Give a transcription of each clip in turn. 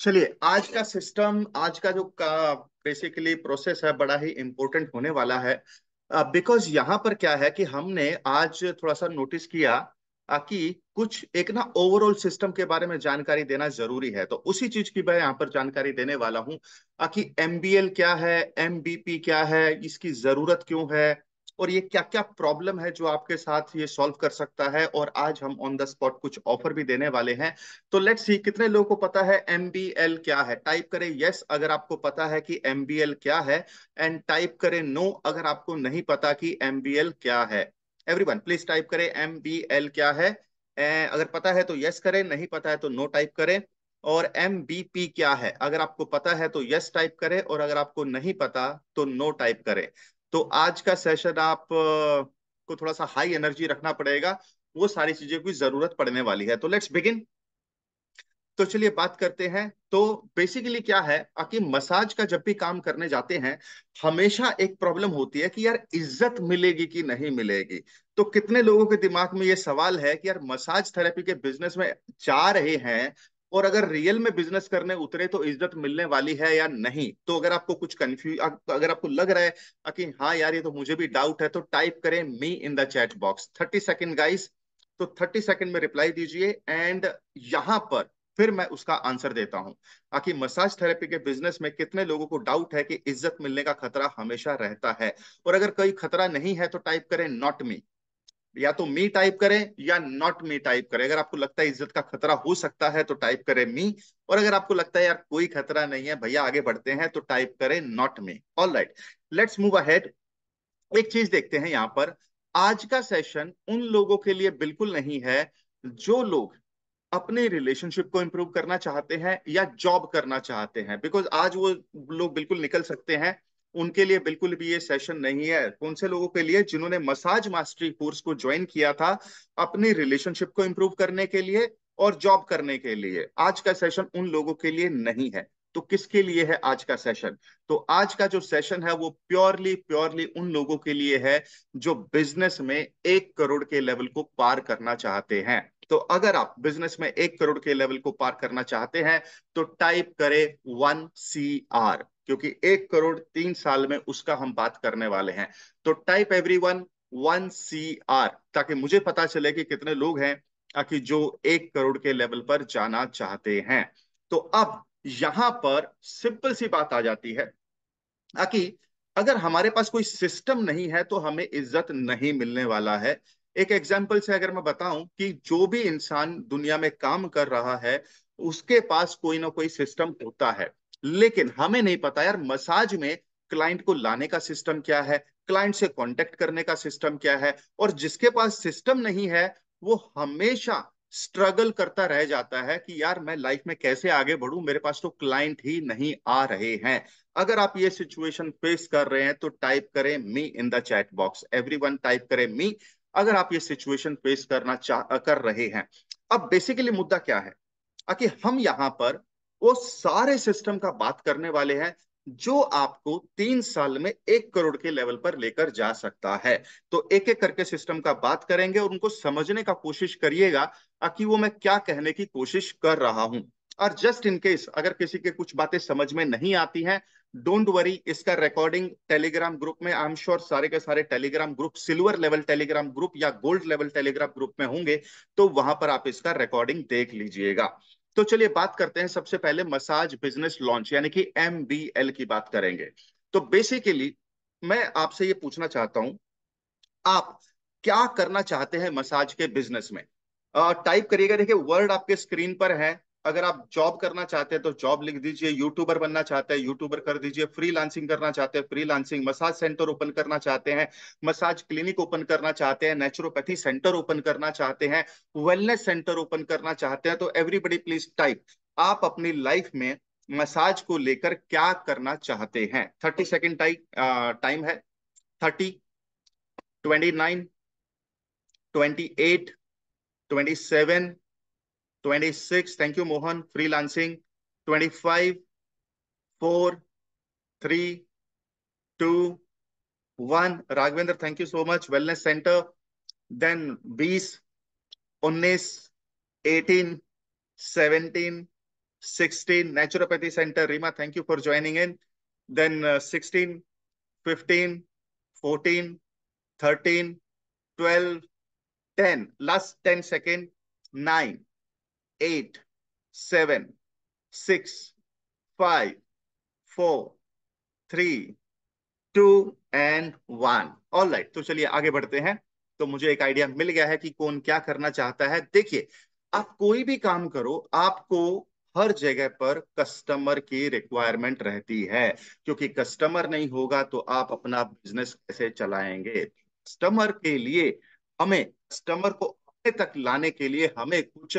चलिए आज का सिस्टम आज का जो का बेसिकली प्रोसेस है बड़ा ही इम्पोर्टेंट होने वाला है बिकॉज uh, यहाँ पर क्या है कि हमने आज थोड़ा सा नोटिस किया कि कुछ एक ना ओवरऑल सिस्टम के बारे में जानकारी देना जरूरी है तो उसी चीज की मैं यहाँ पर जानकारी देने वाला हूँ कि एम क्या है एम क्या है इसकी जरूरत क्यों है और ये क्या क्या प्रॉब्लम है जो आपके साथ ये सॉल्व कर सकता है और आज हम ऑन द स्पॉट कुछ ऑफर भी देने वाले हैं तो लेट्स सी कितने लोगों को पता है एम क्या है टाइप करें यस yes, अगर आपको पता है कि एम क्या है एंड टाइप करें नो no, अगर आपको नहीं पता कि एम क्या है एवरी प्लीज टाइप करें एम क्या है अगर पता है तो यस करें नहीं पता है तो नो टाइप करें और एम क्या है अगर आपको पता है तो यस टाइप करें और अगर आपको नहीं पता तो नो टाइप करें तो आज का सेशन आप को थोड़ा सा हाई एनर्जी रखना पड़ेगा वो सारी चीजों की जरूरत पड़ने वाली है तो लेट्स बिगिन तो चलिए बात करते हैं तो बेसिकली क्या है कि मसाज का जब भी काम करने जाते हैं हमेशा एक प्रॉब्लम होती है कि यार इज्जत मिलेगी कि नहीं मिलेगी तो कितने लोगों के दिमाग में ये सवाल है कि यार मसाज थेरेपी के बिजनेस में जा रहे हैं और अगर रियल में बिजनेस करने उतरे तो इज्जत मिलने वाली है या नहीं तो अगर आपको कुछ कंफ्यूज अगर आपको लग रहा है कि हाँ यार ये तो मुझे भी डाउट है तो टाइप करें me in the chat box thirty second guys तो थर्टी सेकेंड में रिप्लाई दीजिए एंड यहां पर फिर मैं उसका आंसर देता हूं आखिर मसाज थेरेपी के बिजनेस में कितने लोगों को डाउट है कि इज्जत मिलने का खतरा हमेशा रहता है और अगर कोई खतरा नहीं है तो टाइप करें नॉट मी या तो मी टाइप करें या नॉट मी टाइप करें अगर आपको लगता है इज्जत का खतरा हो सकता है तो टाइप करें मी और अगर आपको लगता है यार कोई खतरा नहीं है भैया आगे बढ़ते हैं तो टाइप करें not me all right let's move ahead एक चीज देखते हैं यहाँ पर आज का सेशन उन लोगों के लिए बिल्कुल नहीं है जो लोग अपने रिलेशनशिप को इंप्रूव करना चाहते हैं या जॉब करना चाहते हैं बिकॉज आज वो लोग बिल्कुल निकल सकते हैं उनके लिए बिल्कुल भी ये सेशन नहीं है कौन से लोगों के लिए जिन्होंने मसाज मास्टरी कोर्स को ज्वाइन किया था अपनी रिलेशनशिप को इम्प्रूव करने के लिए और जॉब करने के लिए आज का सेशन उन लोगों के लिए नहीं है तो किसके लिए है आज का सेशन तो आज का जो सेशन है वो प्योरली प्योरली उन लोगों के लिए है जो बिजनेस में एक करोड़ के लेवल को पार करना चाहते हैं तो अगर आप बिजनेस में एक करोड़ के लेवल को पार करना चाहते हैं तो टाइप करें वन सी आर क्योंकि एक करोड़ तीन साल में उसका हम बात करने वाले हैं तो type every one one C R ताकि मुझे पता चले कि कितने लोग हैं ताकि जो एक करोड़ के लेवल पर जाना चाहते हैं तो अब यहां पर सिंपल सी बात आ जाती है कि अगर हमारे पास कोई सिस्टम नहीं है तो हमें इज्जत नहीं मिलने वाला है एक एग्जाम्पल से अगर मैं बताऊं कि जो भी इंसान दुनिया में काम कर रहा है उसके पास कोई ना कोई सिस्टम होता है लेकिन हमें नहीं पता यार मसाज में क्लाइंट को लाने का सिस्टम क्या है क्लाइंट से कांटेक्ट करने का सिस्टम क्या है और जिसके पास सिस्टम नहीं है वो हमेशा स्ट्रगल करता रह जाता है कि यार मैं लाइफ में कैसे आगे बढ़ू मेरे पास तो क्लाइंट ही नहीं आ रहे हैं अगर आप ये सिचुएशन फेस कर रहे हैं तो टाइप करें me in the chat box every type करें मी अगर आप ये सिचुएशन फेस करना चाह कर रहे हैं अब बेसिकली मुद्दा क्या है कि हम यहां पर वो सारे सिस्टम का बात करने वाले हैं जो आपको तीन साल में एक करोड़ के लेवल पर लेकर जा सकता है तो एक एक करके सिस्टम का बात करेंगे और उनको समझने का कोशिश करिएगा कि वो मैं क्या कहने की कोशिश कर रहा हूं और जस्ट इन केस अगर किसी के कुछ बातें समझ में नहीं आती हैं डोंट वरी इसका रिकॉर्डिंग टेलीग्राम ग्रुप में आई एम श्योर सारे के सारे Telegram group silver level Telegram group या गोल्ड लेवल टेलीग्राम ग्रुप में होंगे तो वहां पर आप इसका रिकॉर्डिंग देख लीजिएगा तो चलिए बात करते हैं सबसे पहले मसाज बिजनेस लॉन्च यानी कि एम की बात करेंगे तो बेसिकली मैं आपसे ये पूछना चाहता हूं आप क्या करना चाहते हैं मसाज के बिजनेस में टाइप करिएगा देखिए वर्ड आपके स्क्रीन पर है अगर आप जॉब करना चाहते हैं तो जॉब लिख दीजिए यूट्यूबर बनना चाहते हैं यूट्यूबर कर दीजिए फ्री लांसिंग करना चाहते हैं free lancing massage centre open करना चाहते हैं मसाज क्लिनिक ओपन करना चाहते हैं नेचुरोपैथी सेंटर ओपन करना चाहते हैं वेलनेस सेंटर ओपन करना चाहते हैं तो एवरीबडी प्लीज टाइप आप अपनी लाइफ में मसाज को लेकर क्या करना चाहते हैं थर्टी सेकेंड टाइम टाइम है thirty twenty nine twenty eight twenty seven 26, thank you, Mohan, freelancing. 25, 4, 3, 2, 1. Raghavendra, thank you so much. Wellness Center. Then 20, 19, 18, 17, 16. Naturopathy Center. Rima, thank you for joining in. Then uh, 16, 15, 14, 13, 12, 10. Last seconds. 9, eight, seven, six, five, four, three, two and one all right तो चलिए आगे बढ़ते हैं तो मुझे एक idea मिल गया है कि कौन क्या करना चाहता है देखिए आप कोई भी काम करो आपको हर जगह पर कस्टमर की रिक्वायरमेंट रहती है क्योंकि कस्टमर नहीं होगा तो आप अपना बिजनेस कैसे चलाएंगे कस्टमर के लिए हमें कस्टमर को अपने तक लाने के लिए हमें कुछ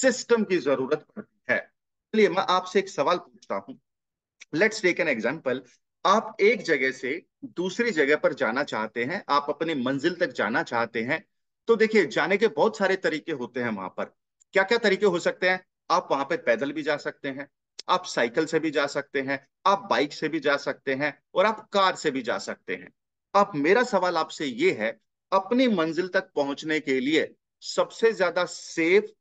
सिस्टम की जरूरत पड़ती है चलिए मैं आपसे एक सवाल पूछता हूँ लेट्स टेक एन एग्जाम्पल आप एक जगह से दूसरी जगह पर जाना चाहते हैं आप अपने मंजिल तक जाना चाहते हैं तो देखिए जाने के बहुत सारे तरीके होते हैं वहां पर क्या क्या तरीके हो सकते हैं आप वहां पर पैदल भी जा सकते हैं आप साइकिल से भी जा सकते हैं आप बाइक से भी जा सकते हैं और आप कार से भी जा सकते हैं अब मेरा सवाल आपसे ये है अपनी मंजिल तक पहुंचने के लिए सबसे ज्यादा सेफ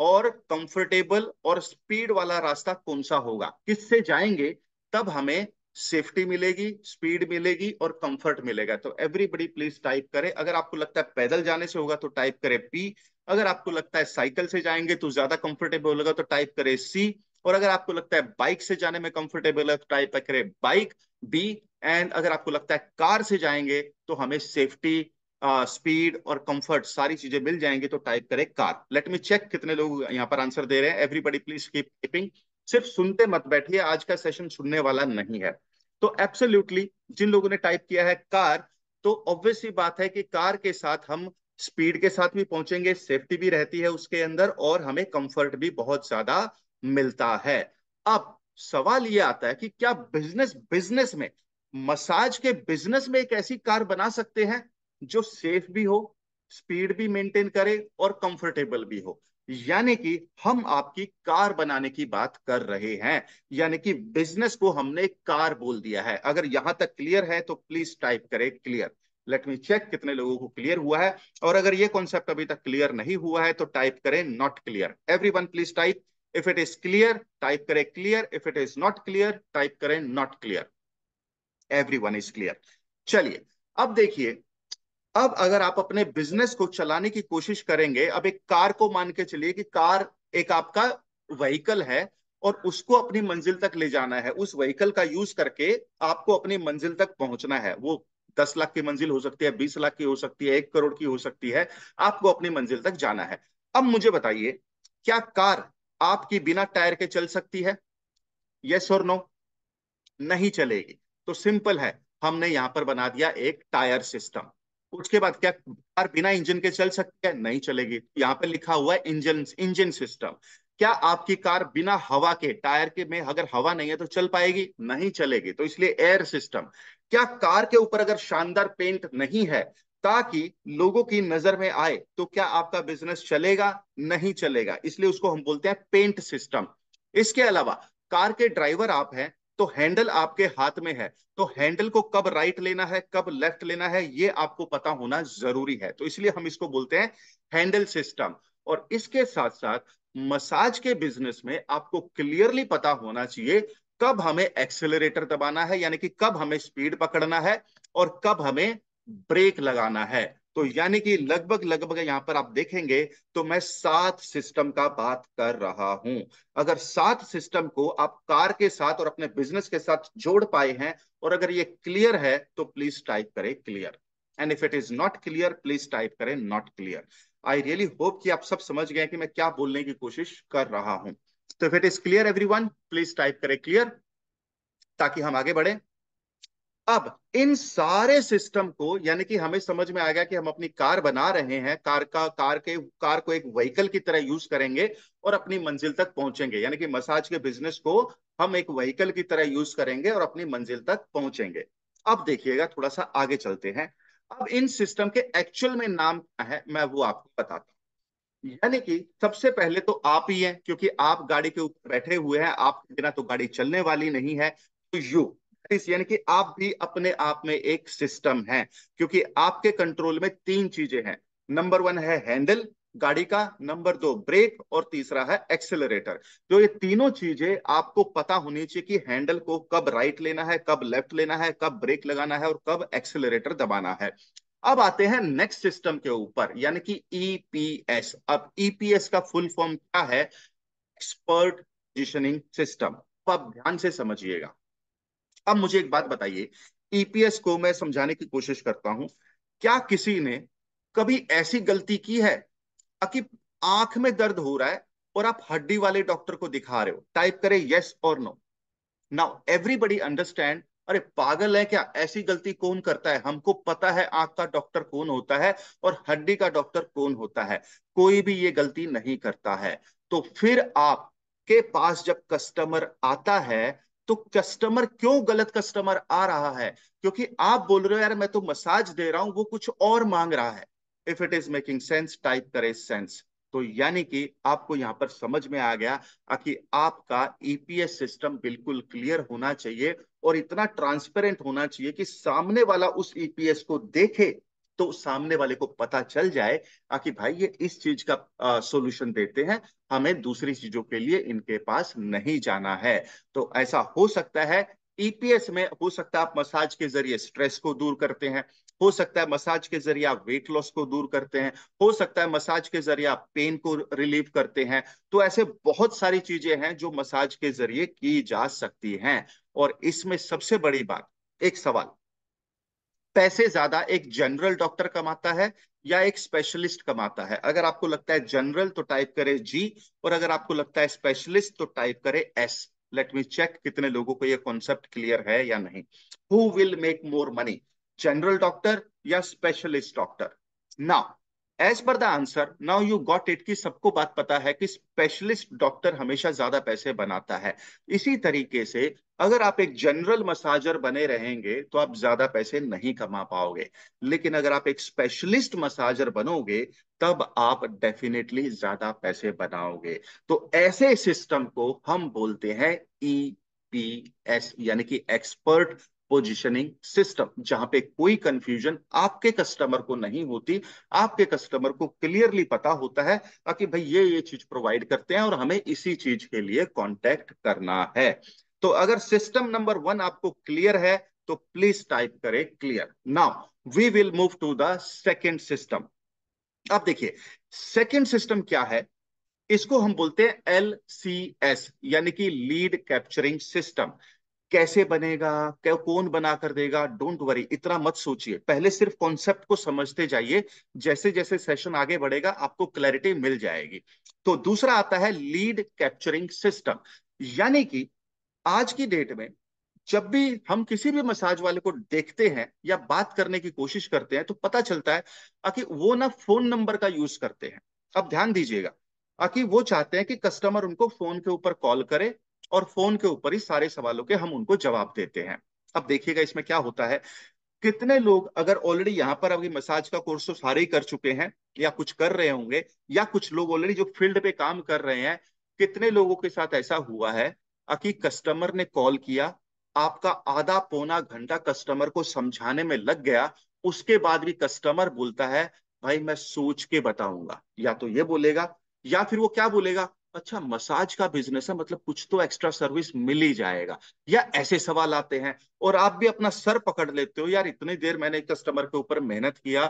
और कंफर्टेबल और स्पीड वाला रास्ता कौन सा होगा किससे जाएंगे तब हमें सेफ्टी मिलेगी स्पीड मिलेगी और कंफर्ट मिलेगा तो एवरीबडी प्लीज टाइप करें अगर आपको लगता है पैदल जाने से होगा तो टाइप करें पी अगर आपको लगता है साइकिल से जाएंगे तो ज्यादा कंफर्टेबल होगा तो टाइप करें सी और अगर आपको लगता है बाइक से जाने में कंफर्टेबल है तो टाइप करें बाइक बी एंड अगर आपको लगता है कार से जाएंगे तो हमें सेफ्टी स्पीड और कंफर्ट सारी चीजें मिल जाएंगी तो टाइप करें कार लेट मी चेक कितने लोग यहाँ पर आंसर दे रहे हैं एवरीबडी प्लीज कीप टाइपिंग सिर्फ सुनते मत बैठिए आज का सेशन सुनने वाला नहीं है तो एब्सोल्यूटली जिन लोगों ने टाइप किया है कार तो ऑब्वियसली बात है कि कार के साथ हम स्पीड के साथ भी पहुंचेंगे सेफ्टी भी रहती है उसके अंदर और हमें कंफर्ट भी बहुत ज्यादा मिलता है अब सवाल ये आता है कि क्या बिजनेस बिजनेस में मसाज के बिजनेस में एक ऐसी कार बना सकते हैं जो सेफ भी हो स्पीड भी मेंटेन करे और कंफर्टेबल भी हो यानी कि हम आपकी कार बनाने की बात कर रहे हैं यानी कि बिजनेस को हमने कार बोल दिया है अगर यहां तक क्लियर है तो प्लीज टाइप करें क्लियर लेट मी चेक कितने लोगों को क्लियर हुआ है और अगर ये कॉन्सेप्ट अभी तक क्लियर नहीं हुआ है तो टाइप करें not clear every one please type if it is clear type करें clear if it is not clear type करें not clear every one is clear चलिए अब देखिए अब अगर आप अपने बिजनेस को चलाने की कोशिश करेंगे अब एक कार को मान के चलिए कि कार एक आपका व्हीकल है और उसको अपनी मंजिल तक ले जाना है उस व्हीकल का यूज करके आपको अपनी मंजिल तक पहुंचना है वो दस लाख की मंजिल हो सकती है बीस लाख की हो सकती है एक करोड़ की हो सकती है आपको अपनी मंजिल तक जाना है अब मुझे बताइए क्या कार आपकी बिना टायर के चल सकती है यस और नो नहीं चलेगी तो सिंपल है हमने यहां पर बना दिया एक टायर सिस्टम उसके बाद क्या कार बिना इंजन के चल सकती है नहीं चलेगी यहाँ पे लिखा हुआ है इंजन इंजन सिस्टम क्या आपकी कार बिना हवा के टायर के में अगर हवा नहीं है तो चल पाएगी नहीं चलेगी तो इसलिए एयर सिस्टम क्या कार के ऊपर अगर शानदार पेंट नहीं है ताकि लोगों की नजर में आए तो क्या आपका बिजनेस चलेगा नहीं चलेगा इसलिए उसको हम बोलते हैं पेंट सिस्टम इसके अलावा कार के ड्राइवर आप हैं तो हैंडल आपके हाथ में है तो हैंडल को कब राइट लेना है कब लेफ्ट लेना है ये आपको पता होना जरूरी है तो इसलिए हम इसको बोलते हैं हैंडल सिस्टम और इसके साथ साथ मसाज के बिजनेस में आपको क्लियरली पता होना चाहिए कब हमें एक्सेलरेटर दबाना है यानी कि कब हमें स्पीड पकड़ना है और कब हमें ब्रेक लगाना है तो यानी कि लगभग लगभग यहां पर आप देखेंगे तो मैं सात सिस्टम का बात कर रहा हूं अगर सात सिस्टम को आप कार के साथ और अपने बिजनेस के साथ जोड़ पाए हैं और अगर ये क्लियर है तो प्लीज टाइप करें clear and if it is not clear please type करें not clear I really hope कि आप सब समझ गए कि मैं क्या बोलने की कोशिश कर रहा हूं तो if it is clear every please type करें क्लियर ताकि हम आगे बढ़े अब इन सारे सिस्टम को यानी कि हमें समझ में आ गया कि हम अपनी कार बना रहे हैं कार का कार के कार को एक व्हीकल की तरह यूज करेंगे और अपनी मंजिल तक पहुंचेंगे यानी कि मसाज के बिजनेस को हम एक व्हीकल की तरह यूज करेंगे और अपनी मंजिल तक पहुंचेंगे अब देखिएगा थोड़ा सा आगे चलते हैं अब इन सिस्टम के एक्चुअल में नाम क्या है मैं वो आपको बताता हूँ यानी कि सबसे पहले तो आप ही हैं क्योंकि आप गाड़ी के ऊपर बैठे हुए हैं आप बिना तो गाड़ी चलने वाली नहीं है तो यू प्रैक्टिस यानी कि आप भी अपने आप में एक सिस्टम है क्योंकि आपके कंट्रोल में तीन चीजें हैं नंबर वन है हैंडल गाड़ी का नंबर दो ब्रेक और तीसरा है एक्सेलरेटर तो ये तीनों चीजें आपको पता होनी चाहिए कि हैंडल को कब राइट लेना है कब लेफ्ट लेना है कब ब्रेक लगाना है और कब एक्सेलरेटर दबाना है अब आते हैं नेक्स्ट सिस्टम के ऊपर यानी कि ईपीएस e अब ईपीएस e का फुल फॉर्म क्या है एक्सपर्ट पोजिशनिंग सिस्टम आप ध्यान से समझिएगा अब मुझे एक बात बताइए ईपीएस e को मैं समझाने की कोशिश करता हूं क्या किसी ने कभी ऐसी गलती की है कि आंख में दर्द हो रहा है और आप हड्डी वाले डॉक्टर को दिखा रहे हो टाइप करें यस और नो नाउ एवरीबडी अंडरस्टैंड अरे पागल है क्या ऐसी गलती कौन करता है हमको पता है आंख का डॉक्टर कौन होता है और हड्डी का डॉक्टर कौन होता है कोई भी ये गलती नहीं करता है तो फिर आप के पास जब कस्टमर आता है तो कस्टमर क्यों गलत कस्टमर आ रहा है क्योंकि आप बोल रहे हो यार मैं तो मसाज दे रहा हूं वो कुछ और मांग रहा है if it is making sense type करे सेंस तो यानी कि आपको यहां पर समझ में आ गया कि आपका ईपीएस e सिस्टम बिल्कुल क्लियर होना चाहिए और इतना ट्रांसपेरेंट होना चाहिए कि सामने वाला उस ईपीएस e को देखे तो सामने वाले को पता चल जाए कि भाई ये इस चीज का सोल्यूशन देते हैं हमें दूसरी चीजों के लिए इनके पास नहीं जाना है तो ऐसा हो सकता है ईपीएस e में हो सकता है आप मसाज के जरिए स्ट्रेस को दूर करते हैं हो सकता है मसाज के जरिए आप वेट लॉस को दूर करते हैं हो सकता है मसाज के जरिए आप पेन को रिलीव करते हैं तो ऐसे बहुत सारी चीजें हैं जो मसाज के जरिए की जा सकती हैं और इसमें सबसे बड़ी बात एक सवाल पैसे ज्यादा एक जनरल डॉक्टर कमाता है या एक स्पेशलिस्ट कमाता है अगर आपको लगता है जनरल तो टाइप करें जी और अगर आपको लगता है स्पेशलिस्ट तो टाइप करें एस लेट मी चेक कितने लोगों को ये कॉन्सेप्ट क्लियर है या नहीं who will make more money general doctor या specialist doctor now as per the answer now you got it की सबको बात पता है कि स्पेशलिस्ट डॉक्टर हमेशा ज्यादा पैसे बनाता है इसी तरीके से अगर आप एक जनरल मसाजर बने रहेंगे तो आप ज्यादा पैसे नहीं कमा पाओगे लेकिन अगर आप एक स्पेशलिस्ट मसाजर बनोगे तब आप डेफिनेटली ज्यादा पैसे बनाओगे तो ऐसे सिस्टम को हम बोलते हैं ई पी एस यानी कि एक्सपर्ट पोजीशनिंग सिस्टम जहां पे कोई कंफ्यूजन आपके कस्टमर को नहीं होती आपके कस्टमर को क्लियरली पता होता है ताकि भाई ये ये चीज प्रोवाइड करते हैं और हमें इसी चीज के लिए कांटेक्ट करना है तो अगर सिस्टम नंबर वन आपको क्लियर है तो प्लीज टाइप करें clear now we will move to the second system अब देखिए सेकेंड सिस्टम क्या है इसको हम बोलते हैं एल सी एस यानी कि लीड कैप्चरिंग सिस्टम कैसे बनेगा क्या कौन बना कर देगा डोंट वरी इतना मत सोचिए पहले सिर्फ कॉन्सेप्ट को समझते जाइए जैसे जैसे सेशन आगे बढ़ेगा आपको क्लैरिटी मिल जाएगी तो दूसरा आता है लीड कैप्चरिंग सिस्टम यानी कि आज की डेट में जब भी हम किसी भी मसाज वाले को देखते हैं या बात करने की कोशिश करते हैं तो पता चलता है कि वो ना फोन नंबर का यूज करते हैं अब ध्यान दीजिएगा कि वो चाहते हैं कि कस्टमर उनको फोन के ऊपर कॉल करे और फोन के ऊपर ही सारे सवालों के हम उनको जवाब देते हैं अब देखिएगा इसमें क्या होता है कितने लोग अगर ऑलरेडी यहाँ पर अभी मसाज का कोर्स तो सारे ही कर चुके हैं या कुछ कर रहे होंगे या कुछ लोग ऑलरेडी जो फील्ड पे काम कर रहे हैं कितने लोगों के साथ ऐसा हुआ है कि कस्टमर ने कॉल किया आपका आधा पौना घंटा कस्टमर को समझाने में लग गया उसके बाद भी कस्टमर बोलता है भाई मैं सोच के बताऊंगा या तो ये बोलेगा या फिर वो क्या बोलेगा अच्छा मसाज का बिजनेस है मतलब कुछ तो एक्स्ट्रा सर्विस मिल ही जाएगा या ऐसे सवाल आते हैं और आप भी अपना सर पकड़ लेते हो यार इतनी देर मैंने कस्टमर के ऊपर मेहनत किया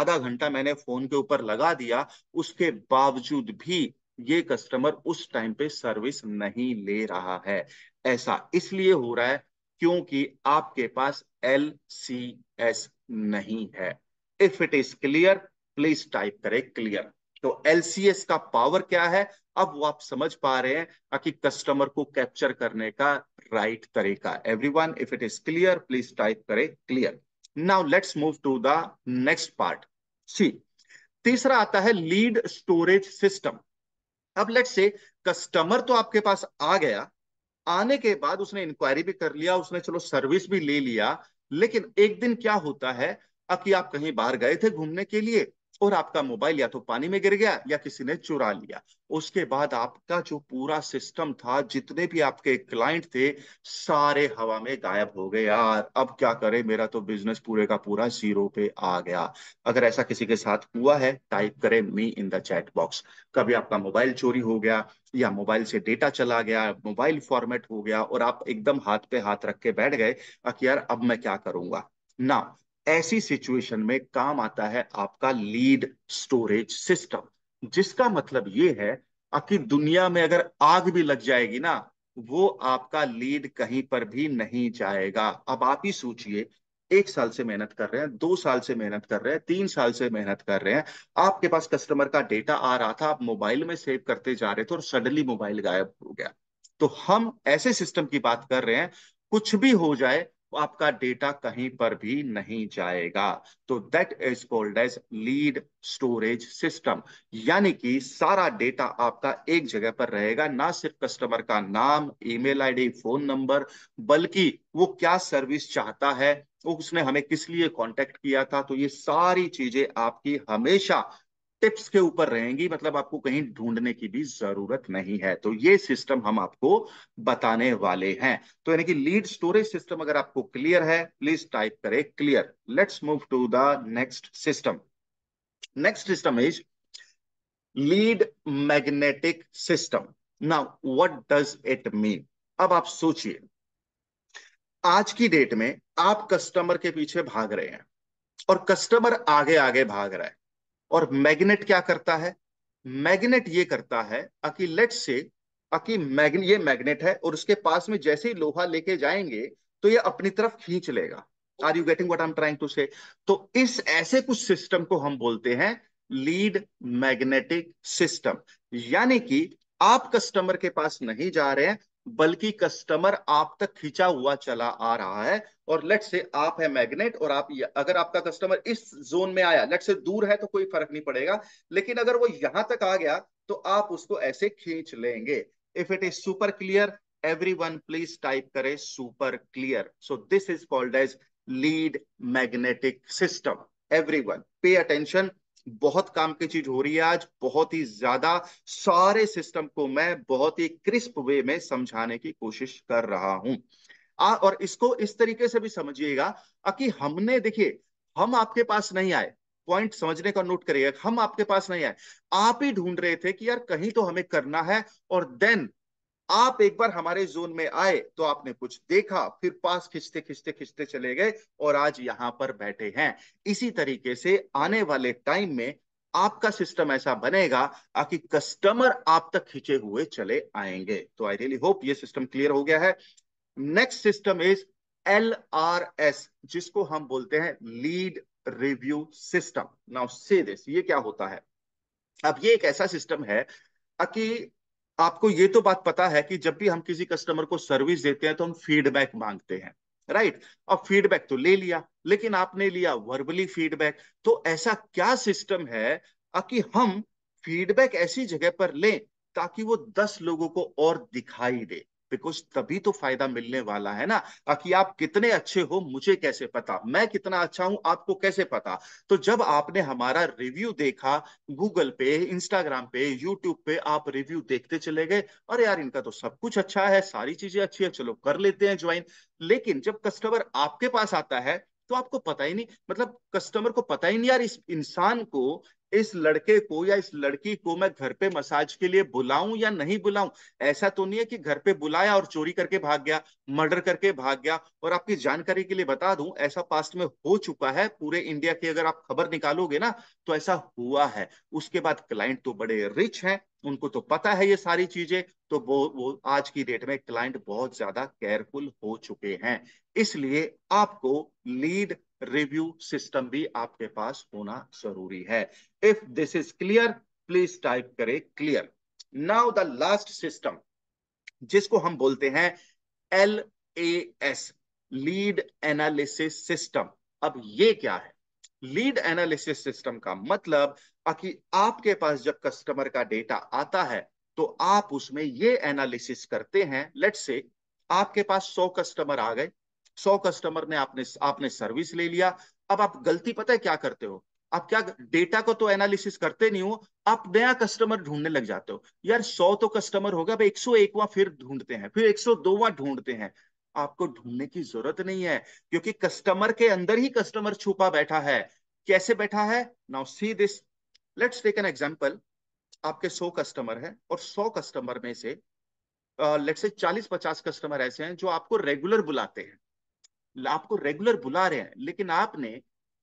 आधा घंटा मैंने फोन के ऊपर लगा दिया उसके बावजूद भी ये कस्टमर उस टाइम पे सर्विस नहीं ले रहा है ऐसा इसलिए हो रहा है क्योंकि आपके पास एल सी एस नहीं है if it is clear please type करें क्लियर तो एलसीएस का पावर क्या है अब वो आप समझ पा रहे हैं ताकि कस्टमर को कैप्चर करने का राइट right तरीका everyone if it is clear please type करें clear now let's move to the next part C तीसरा आता है लीड स्टोरेज सिस्टम अब लेट्स से कस्टमर तो आपके पास आ गया आने के बाद उसने इंक्वायरी भी कर लिया उसने चलो सर्विस भी ले लिया लेकिन एक दिन क्या होता है अब कि आप कहीं बाहर गए थे घूमने के लिए और आपका मोबाइल या तो पानी में गिर गया या किसी ने चुरा लिया उसके बाद आपका जो पूरा सिस्टम था जितने भी आपके क्लाइंट थे सारे हवा में गायब हो गए यार अब क्या करें मेरा तो बिजनेस पूरे का पूरा जीरो पे आ गया अगर ऐसा किसी के साथ हुआ है टाइप करें me in the chat box कभी आपका मोबाइल चोरी हो गया या मोबाइल से डेटा चला गया मोबाइल फॉर्मेट हो गया और आप एकदम हाथ पे हाथ रख के बैठ गए कि यार अब मैं क्या करूंगा ना ऐसी सिचुएशन में काम आता है आपका लीड स्टोरेज सिस्टम जिसका मतलब ये है कि दुनिया में अगर आग भी लग जाएगी ना वो आपका लीड कहीं पर भी नहीं जाएगा अब आप ही सोचिए एक साल से मेहनत कर रहे हैं दो साल से मेहनत कर रहे हैं तीन साल से मेहनत कर रहे हैं आपके पास कस्टमर का डेटा आ रहा था आप मोबाइल में सेव करते जा रहे थे और सडनली मोबाइल गायब हो गया तो हम ऐसे सिस्टम की बात कर रहे हैं कुछ भी हो जाए आपका डेटा कहीं पर भी नहीं जाएगा तो that is called as lead storage system यानी कि सारा डेटा आपका एक जगह पर रहेगा ना सिर्फ कस्टमर का नाम ईमेल आईडी फोन नंबर बल्कि वो क्या सर्विस चाहता है उसने हमें किस लिए कांटेक्ट किया था तो ये सारी चीजें आपकी हमेशा स्टेप्स के ऊपर रहेंगी मतलब आपको कहीं ढूंढने की भी जरूरत नहीं है तो ये सिस्टम हम आपको बताने वाले हैं तो यानी कि लीड स्टोरेज सिस्टम अगर आपको क्लियर है प्लीज टाइप करें clear let's move to the next system next system is lead magnetic system now what does it mean अब आप सोचिए आज की डेट में आप कस्टमर के पीछे भाग रहे हैं और कस्टमर आगे आगे भाग रहा है और मैग्नेट क्या करता है मैग्नेट ये करता है कि लेट से कि मैग्न ये मैग्नेट है और उसके पास में जैसे ही लोहा लेके जाएंगे तो ये अपनी तरफ खींच लेगा are you getting what I am trying to say तो इस ऐसे कुछ सिस्टम को हम बोलते हैं लीड मैग्नेटिक सिस्टम यानी कि आप कस्टमर के पास नहीं जा रहे हैं बल्कि कस्टमर आप तक खींचा हुआ चला आ रहा है और लेट से आप है मैग्नेट और आप अगर आपका कस्टमर इस जोन में आया लेट से दूर है तो कोई फर्क नहीं पड़ेगा लेकिन अगर वो यहां तक आ गया तो आप उसको ऐसे खींच लेंगे if it is super clear every one please type करे super clear so this is called as lead magnetic system every one pay attention बहुत काम की चीज हो रही है आज बहुत ही ज्यादा सारे सिस्टम को मैं बहुत ही क्रिस्प वे में समझाने की कोशिश कर रहा हूं आ, और इसको इस तरीके से भी समझिएगा कि हमने देखिए हम आपके पास नहीं आए पॉइंट समझने का नोट करिएगा हम आपके पास नहीं आए आप ही ढूंढ रहे थे कि यार कहीं तो हमें करना है और देन आप एक बार हमारे जोन में आए तो आपने कुछ देखा फिर पास खिंचते खिंचते खिंचते चले गए और आज यहां पर बैठे हैं इसी तरीके से आने वाले टाइम में आपका सिस्टम ऐसा बनेगा कि कस्टमर आप तक खिंचे हुए चले आएंगे तो आई रियली होप ये सिस्टम क्लियर हो गया है next system is L R S जिसको हम बोलते हैं lead review system now say this ये क्या होता है अब ये एक ऐसा सिस्टम है कि आपको ये तो बात पता है कि जब भी हम किसी कस्टमर को सर्विस देते हैं तो हम फीडबैक मांगते हैं राइट अब फीडबैक तो ले लिया लेकिन आपने लिया वर्बली फीडबैक तो ऐसा क्या सिस्टम है कि हम फीडबैक ऐसी जगह पर लें ताकि वो दस लोगों को और दिखाई दे बिकॉज तभी तो फायदा मिलने वाला है ना कि आप कितने अच्छे हो मुझे कैसे पता मैं कितना अच्छा हूं आपको कैसे पता तो जब आपने हमारा रिव्यू देखा गूगल पे इंस्टाग्राम पे यूट्यूब पे आप रिव्यू देखते चले गए और यार इनका तो सब कुछ अच्छा है सारी चीजें अच्छी है चलो कर लेते हैं ज्वाइन लेकिन जब कस्टमर आपके पास आता है तो आपको पता ही नहीं मतलब कस्टमर को पता ही नहीं यार इस इंसान को इस लड़के को या इस लड़की को मैं घर पे मसाज के लिए बुलाऊं या नहीं बुलाऊं ऐसा तो नहीं है कि घर पे बुलाया और चोरी करके भाग गया मर्डर करके भाग गया और आपकी जानकारी के लिए बता दूं ऐसा पास्ट में हो चुका है पूरे इंडिया की अगर आप खबर निकालोगे ना तो ऐसा हुआ है उसके बाद क्लाइंट तो बड़े रिच है उनको तो पता है ये सारी चीजें तो वो वो आज की डेट में क्लाइंट बहुत ज्यादा केयरफुल हो चुके हैं इसलिए आपको लीड रिव्यू सिस्टम भी आपके पास होना जरूरी है if this is clear please type करें clear now the last system जिसको हम बोलते हैं L A S lead analysis system अब ये क्या है लीड एनालिसिस सिस्टम का मतलब कि आपके पास जब कस्टमर का डेटा आता है तो आप उसमें ये एनालिसिस करते हैं लेट्स से आपके पास 100 कस्टमर आ गए सौ कस्टमर ने आपने आपने सर्विस ले लिया अब आप गलती पता है क्या करते हो आप क्या डेटा को तो एनालिसिस करते नहीं हो आप नया कस्टमर ढूंढने लग जाते हो यार सौ तो कस्टमर हो गया एक सौ एकवा फिर ढूंढते हैं फिर एक सौ वहां ढूंढते हैं आपको ढूंढने की जरूरत नहीं है क्योंकि कस्टमर के अंदर ही कस्टमर छुपा बैठा है कैसे बैठा है now see this let's take an example आपके सौ कस्टमर है और सौ कस्टमर में से लेट्स से चालीस पचास कस्टमर ऐसे हैं जो आपको रेगुलर बुलाते हैं आपको रेगुलर बुला रहे हैं लेकिन आपने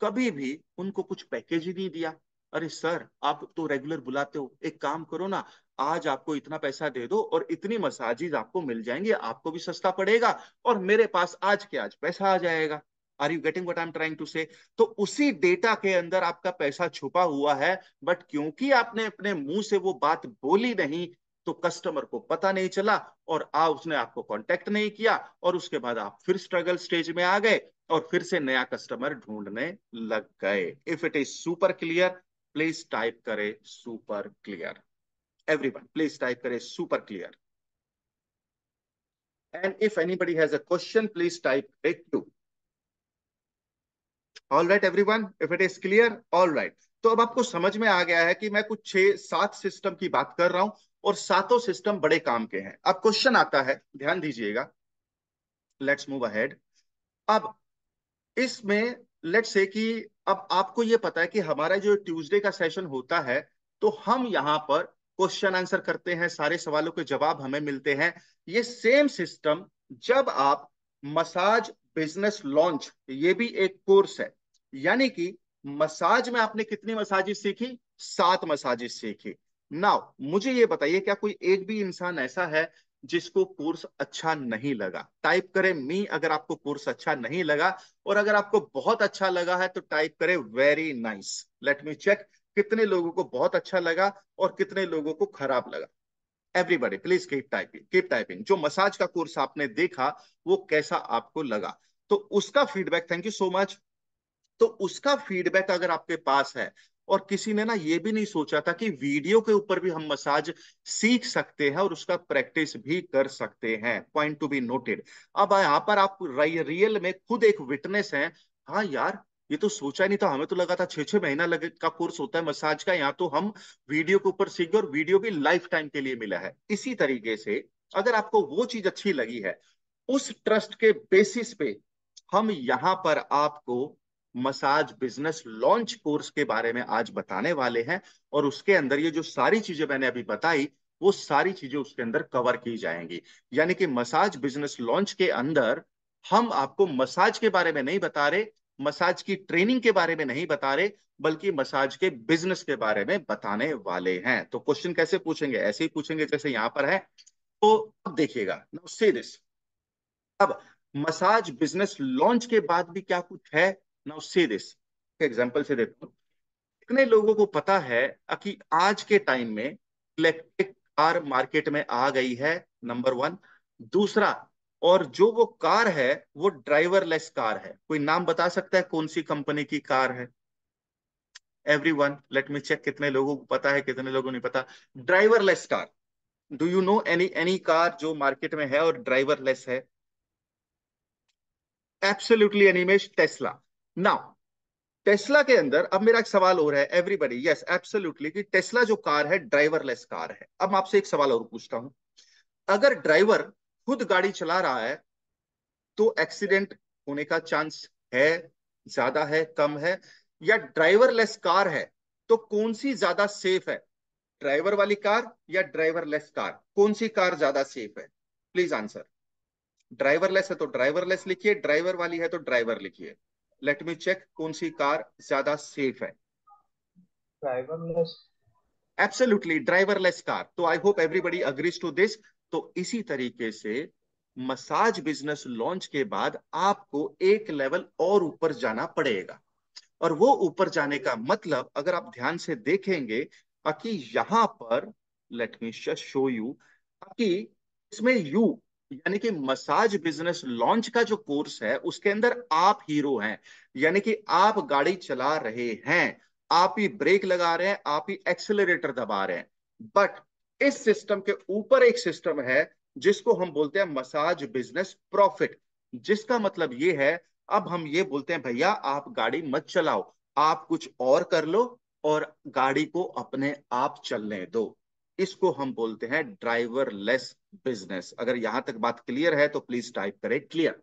कभी भी उनको कुछ पैकेज ही नहीं दिया अरे सर आप तो रेगुलर बुलाते हो एक काम करो ना आज आपको इतना पैसा दे दो और इतनी मसाजिज आपको मिल जाएंगे आपको भी सस्ता पड़ेगा और मेरे पास आज के आज पैसा आ जाएगा are you getting what I am trying to say तो उसी डेटा के अंदर आपका पैसा छुपा हुआ है बट क्योंकि आपने अपने मुंह से वो बात बोली नहीं तो कस्टमर को पता नहीं चला और आ उसने आपको कांटेक्ट नहीं किया और उसके बाद आप फिर स्ट्रगल स्टेज में आ गए और फिर से नया कस्टमर ढूंढने लग गए if it is super clear please type करे super clear everyone please type करे super clear and if anybody a question please type to all all right everyone if it is clear all right तो अब आपको समझ में आ गया है कि मैं कुछ छह सात सिस्टम की बात कर रहा हूं और सातों सिस्टम बड़े काम के हैं अब क्वेश्चन आता है ध्यान दीजिएगा लेट्स मूव अहेड अब इसमें लेट्स से कि अब आपको ये पता है कि हमारा जो ट्यूसडे का सेशन होता है तो हम यहां पर क्वेश्चन आंसर करते हैं सारे सवालों के जवाब हमें मिलते हैं ये सेम सिस्टम जब आप मसाज बिजनेस लॉन्च ये भी एक कोर्स है यानी कि मसाज में आपने कितनी मसाजेस सीखी सात मसाजेस सीखी नाउ मुझे ये बताइए क्या कोई एक भी इंसान ऐसा है जिसको कोर्स अच्छा नहीं लगा टाइप करें मी अगर आपको कोर्स अच्छा नहीं लगा और अगर आपको बहुत अच्छा लगा है तो टाइप करें very nice let me check कितने लोगों को बहुत अच्छा लगा और कितने लोगों को खराब लगा everybody please keep typing keep typing जो मसाज का कोर्स आपने देखा वो कैसा आपको लगा तो उसका feedback thank you so much तो उसका फीडबैक अगर आपके पास है और किसी ने ना ये भी नहीं सोचा था कि वीडियो के ऊपर भी हम मसाज सीख सकते हैं और उसका प्रैक्टिस भी कर सकते हैं पॉइंट टू बी नोटेड अब यहाँ पर आप रियल में खुद एक विटनेस हैं हाँ यार ये तो सोचा नहीं था हमें तो लगा था छह छह महीना लगे का कोर्स होता है मसाज का यहाँ तो हम वीडियो के ऊपर सीख गए और वीडियो भी लाइफ टाइम के लिए मिला है इसी तरीके से अगर आपको वो चीज अच्छी लगी है उस ट्रस्ट के बेसिस पे हम यहाँ पर आपको मसाज बिजनेस लॉन्च कोर्स के बारे में आज बताने वाले हैं और उसके अंदर ये जो सारी चीजें मैंने अभी बताई वो सारी चीजें उसके अंदर कवर की जाएंगी यानी कि मसाज बिजनेस लॉन्च के अंदर हम आपको मसाज के बारे में नहीं बता रहे मसाज की ट्रेनिंग के बारे में नहीं बता रहे बल्कि मसाज के बिजनेस के बारे में बताने वाले हैं तो क्वेश्चन कैसे पूछेंगे ऐसे ही पूछेंगे जैसे यहां पर है तो अब देखिएगा अब मसाज बिजनेस लॉन्च के बाद भी क्या कुछ है नाउ से दिस एग्जाम्पल से देता हूँ कितने लोगों को पता है कि आज के टाइम में इलेक्ट्रिक कार मार्केट में आ गई है नंबर वन दूसरा और जो वो कार है वो ड्राइवरलेस कार है कोई नाम बता सकता है कौन सी कंपनी की कार है every one let me check कितने लोगों को पता है कितने लोगों नहीं पता driverless car do you know any any car जो मार्केट में है और ड्राइवरलेस है absolutely Animesh Tesla now Tesla के अंदर अब मेरा एक सवाल और है एवरीबडी यस एब्सोल्युटली कि टेस्ला जो कार है ड्राइवरलेस कार है अब मैं आपसे एक सवाल और पूछता हूं अगर ड्राइवर खुद गाड़ी चला रहा है तो एक्सीडेंट होने का चांस है ज्यादा है कम है या ड्राइवरलेस कार है तो कौन सी ज्यादा सेफ है ड्राइवर वाली कार या ड्राइवरलेस कार कौन सी कार ज्यादा सेफ है प्लीज आंसर ड्राइवरलेस है तो ड्राइवरलेस लिखिए ड्राइवर वाली है तो ड्राइवर लिखिए लेट मी चेक कौन सी कार ज्यादा सेफ है ड्राइवरलेस एब्सोल्युटली ड्राइवरलेस कार तो I hope everybody agrees to this तो इसी तरीके से मसाज बिजनेस लॉन्च के बाद आपको एक लेवल और ऊपर जाना पड़ेगा और वो ऊपर जाने का मतलब अगर आप ध्यान से देखेंगे कि यहाँ पर लेट मी शो यू कि इसमें यू यानी कि मसाज बिजनेस लॉन्च का जो कोर्स है उसके अंदर आप हीरो हैं यानी कि आप गाड़ी चला रहे हैं आप ही ब्रेक लगा रहे हैं आप ही एक्सेलरेटर दबा रहे हैं बट इस सिस्टम के ऊपर एक सिस्टम है जिसको हम बोलते हैं मसाज बिजनेस प्रॉफिट जिसका मतलब ये है अब हम ये बोलते हैं भैया आप गाड़ी मत चलाओ आप कुछ और कर लो और गाड़ी को अपने आप चलने दो इसको हम बोलते हैं ड्राइवर लेस बिजनेस अगर यहां तक बात क्लियर है तो प्लीज टाइप करें क्लियर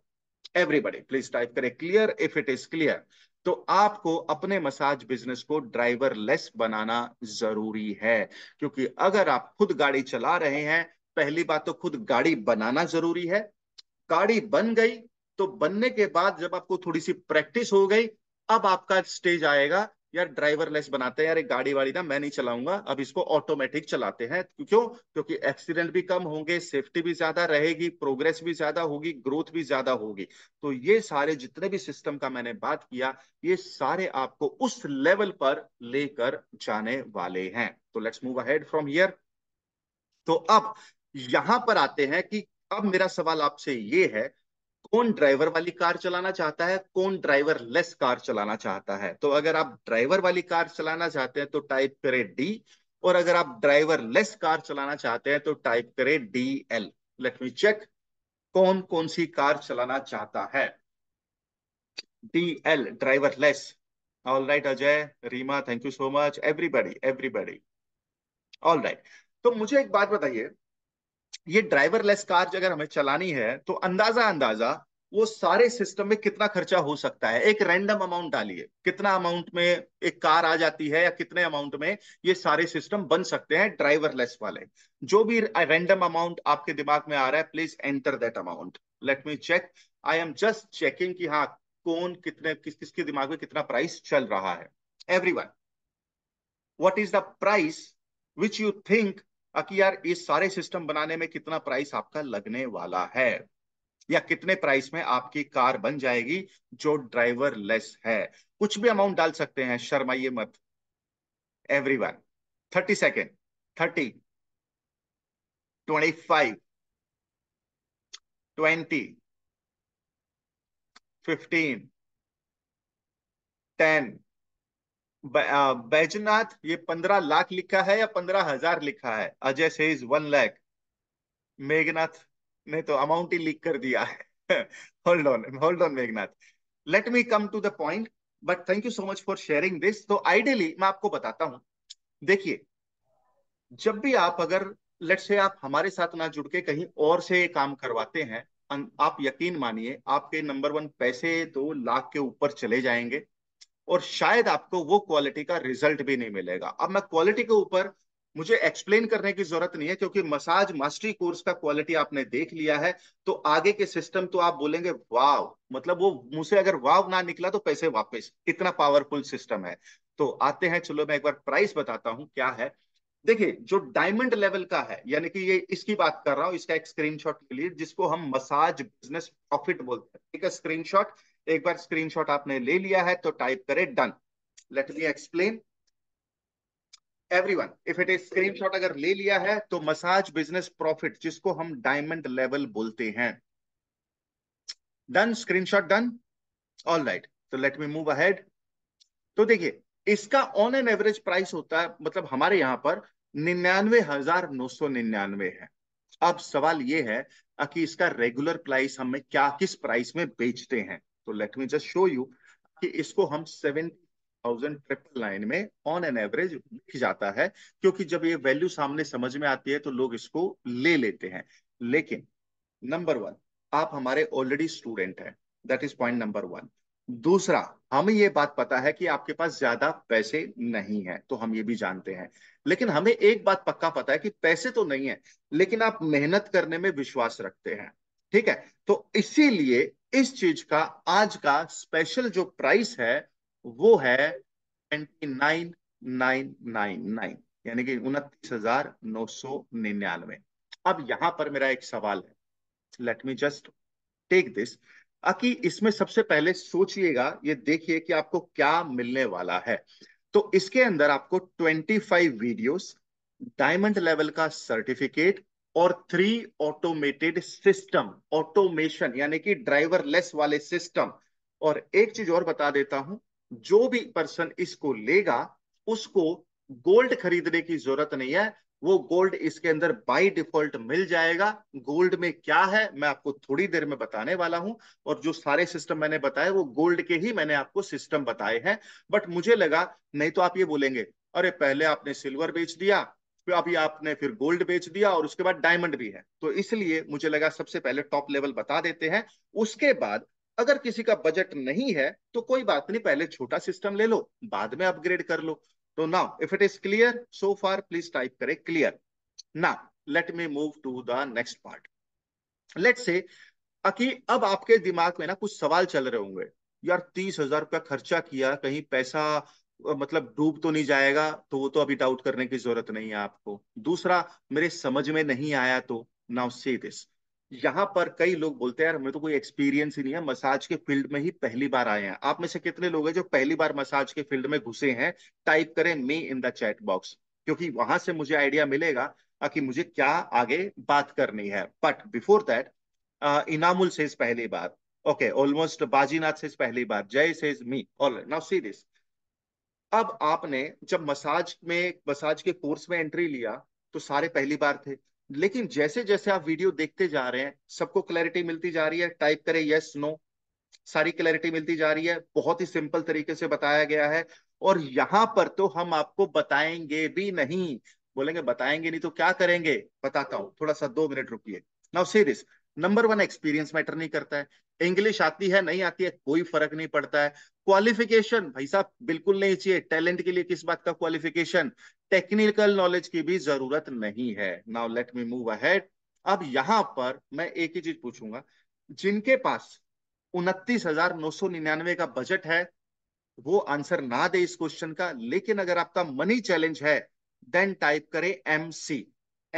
एवरीबडी प्लीज टाइप करें clear if it is clear तो आपको अपने मसाज बिजनेस को ड्राइवर लेस बनाना जरूरी है क्योंकि अगर आप खुद गाड़ी चला रहे हैं पहली बात तो खुद गाड़ी बनाना जरूरी है गाड़ी बन गई तो बनने के बाद जब आपको थोड़ी सी प्रैक्टिस हो गई अब आपका स्टेज आएगा यार ड्राइवर लेस बनाते हैं यार एक गाड़ी वाड़ी ना मैं नहीं चलाऊंगा अब इसको ऑटोमेटिक चलाते हैं क्यों क्योंकि एक्सीडेंट भी कम होंगे सेफ्टी भी ज्यादा रहेगी प्रोग्रेस भी ज्यादा होगी ग्रोथ भी ज्यादा होगी तो ये सारे जितने भी सिस्टम का मैंने बात किया ये सारे आपको उस लेवल पर लेकर जाने वाले हैं तो let's move ahead from here तो अब यहां पर आते हैं कि अब मेरा सवाल आपसे ये है कौन ड्राइवर वाली कार चलाना चाहता है कौन ड्राइवर लेस कार चलाना चाहता है तो अगर आप ड्राइवर वाली कार चलाना चाहते हैं तो टाइप करें डी और अगर आप ड्राइवर लेस कार चलाना चाहते हैं तो टाइप करें D L let me check कौन कौन सी कार चलाना चाहता है D L driverless all right Ajay Reema thank you so much everybody everybody all right तो मुझे एक बात बताइए ये ड्राइवर लेस कार अगर हमें चलानी है तो अंदाजा अंदाजा वो सारे सिस्टम में कितना खर्चा हो सकता है एक रैंडम अमाउंट डालिए कितना अमाउंट में एक कार आ जाती है या कितने अमाउंट में ये सारे सिस्टम बन सकते हैं ड्राइवर लेस वाले जो भी रैंडम अमाउंट आपके दिमाग में आ रहा है please enter that amount let me check I am just checking कि हाँ कौन कितने किस किसके दिमाग में कितना प्राइस चल रहा है every one what is the price which you think कि यार इस सारे सिस्टम बनाने में कितना प्राइस आपका लगने वाला है या कितने प्राइस में आपकी कार बन जाएगी जो ड्राइवर लेस है कुछ भी अमाउंट डाल सकते हैं शर्माइए मत every one thirty second thirty twenty five twenty fifteen ten Baijnath ये पंद्रह लाख लिखा है या पंद्रह हजार लिखा है अजय से इज वन लैख मेघनाथ ने तो अमाउंट ही लिख कर दिया है hold on hold on Meghnath let me come to the point but thank you so much for sharing this तो आइडियली मैं आपको बताता हूं देखिए जब भी आप अगर लेट से आप हमारे साथ ना जुड़ के कहीं और से काम करवाते हैं आप यकीन मानिए आपके नंबर वन पैसे तो लाख के ऊपर चले जाएंगे और शायद आपको वो क्वालिटी का रिजल्ट भी नहीं मिलेगा अब मैं क्वालिटी के ऊपर मुझे एक्सप्लेन करने की जरूरत नहीं है क्योंकि मसाज मास्टरी कोर्स का क्वालिटी आपने देख लिया है तो आगे के सिस्टम तो आप बोलेंगे वाव मतलब वो मुझसे अगर वाव ना निकला तो पैसे वापस इतना पावरफुल सिस्टम है तो आते हैं चलो मैं एक बार प्राइस बताता हूं क्या है देखिए जो डायमंड लेवल का है यानी कि ये इसकी बात कर रहा हूं इसका एक स्क्रीनशॉट लीजिए जिसको हम मसाज बिजनेस प्रॉफिट बोलते हैं ठीक है स्क्रीनशॉट एक बार स्क्रीनशॉट आपने ले लिया है तो टाइप करें done let me explain everyone if it is screenshot अगर ले लिया है तो मसाज बिजनेस प्रॉफिट जिसको हम डायमंड लेवल बोलते हैं done screenshot done all right तो लेट मी मूव अहेड तो देखिए इसका ऑन एन एवरेज प्राइस होता है मतलब हमारे यहां पर निन्यानवे हजार नौ सौ निन्यानवे है अब सवाल यह है कि इसका रेगुलर प्राइस हमें क्या किस प्राइस में बेचते हैं तो let me just show you कि इसको हम सेवेंटी थाउजेंड ट्रिपल लाइन में ऑन एन एवरेज लिख जाता है क्योंकि जब ये वैल्यू सामने समझ में आती है तो लोग इसको ले लेते हैं लेकिन नंबर वन आप हमारे ऑलरेडी स्टूडेंट हैं that is point number one दूसरा हमें ये बात पता है कि आपके पास ज्यादा पैसे नहीं है तो हम ये भी जानते हैं लेकिन हमें एक बात पक्का पता है कि पैसे तो नहीं है लेकिन आप मेहनत करने में विश्वास रखते हैं ठीक है तो इसीलिए इस चीज का आज का स्पेशल जो प्राइस है वो है twenty nine nine nine nine यानी कि उनतीस हजार नौ सौ निन्यानवे अब यहां पर मेरा एक सवाल है let me just take this कि इसमें सबसे पहले सोचिएगा ये देखिए कि आपको क्या मिलने वाला है तो इसके अंदर आपको 25 वीडियोस डायमंड लेवल का सर्टिफिकेट और थ्री ऑटोमेटेड सिस्टम ऑटोमेशन यानी कि ड्राइवर लेस वाले सिस्टम और एक चीज और बता देता हूं जो भी पर्सन इसको लेगा उसको गोल्ड खरीदने की जरूरत नहीं है वो गोल्ड इसके अंदर बाय डिफॉल्ट मिल जाएगा गोल्ड में क्या है मैं आपको थोड़ी देर में बताने वाला हूं और जो सारे सिस्टम मैंने बताए वो गोल्ड के ही मैंने आपको सिस्टम बताए हैं बट मुझे लगा नहीं तो आप ये बोलेंगे अरे पहले आपने सिल्वर बेच दिया फिर अभी आपने फिर गोल्ड बेच दिया और उसके बाद डायमंड भी है तो इसलिए मुझे लगा सबसे पहले टॉप लेवल बता देते हैं उसके बाद अगर किसी का बजट नहीं है तो कोई बात नहीं पहले छोटा सिस्टम ले लो बाद में अपग्रेड कर लो तो now if it is clear so far please type करें क्लियर ना let me move to the next part let say अब आपके दिमाग में ना कुछ सवाल चल रहे होंगे यार तीस हजार रुपया खर्चा किया कहीं पैसा मतलब डूब तो नहीं जाएगा तो वो तो अभी डाउट करने की जरूरत नहीं है आपको दूसरा मेरे समझ में नहीं आया तो नाउ से दिस यहाँ पर कई लोग बोलते हैं यार मेरे तो कोई एक्सपीरियंस ही नहीं है मसाज के फील्ड में ही पहली बार आए हैं आप में से कितने लोग हैं जो पहली बार मसाज के फील्ड में घुसे हैं टाइप करें me in the chat box क्योंकि वहां से मुझे आइडिया मिलेगा कि मुझे क्या आगे बात करनी है but before that Inamul says पहली बार ओके ऑलमोस्ट बाजीनाथ सेज पहली बार Jay says me all now see this अब आपने जब मसाज में मसाज के कोर्स में एंट्री लिया तो सारे पहली बार थे लेकिन जैसे जैसे आप वीडियो देखते जा रहे हैं सबको क्लैरिटी मिलती जा रही है टाइप करें यस नो सारी क्लैरिटी मिलती जा रही है बहुत ही सिंपल तरीके से बताया गया है और यहां पर तो हम आपको बताएंगे भी नहीं बोलेंगे बताएंगे नहीं तो क्या करेंगे बताता हूं थोड़ा सा दो मिनट रुकिए now see this number one experience matter नहीं करता है इंग्लिश आती है नहीं आती है कोई फर्क नहीं पड़ता है क्वालिफिकेशन भाई साहब बिल्कुल नहीं चाहिए टैलेंट के लिए किस बात का क्वालिफिकेशन टेक्निकल नॉलेज की भी जरूरत नहीं है now let me move ahead अब यहां पर मैं एक ही चीज पूछूंगा जिनके पास उनतीस हजार नौ सौ निन्यानवे का बजट है वो आंसर ना दे इस क्वेश्चन का लेकिन अगर आपका मनी चैलेंज है देन टाइप करें एम सी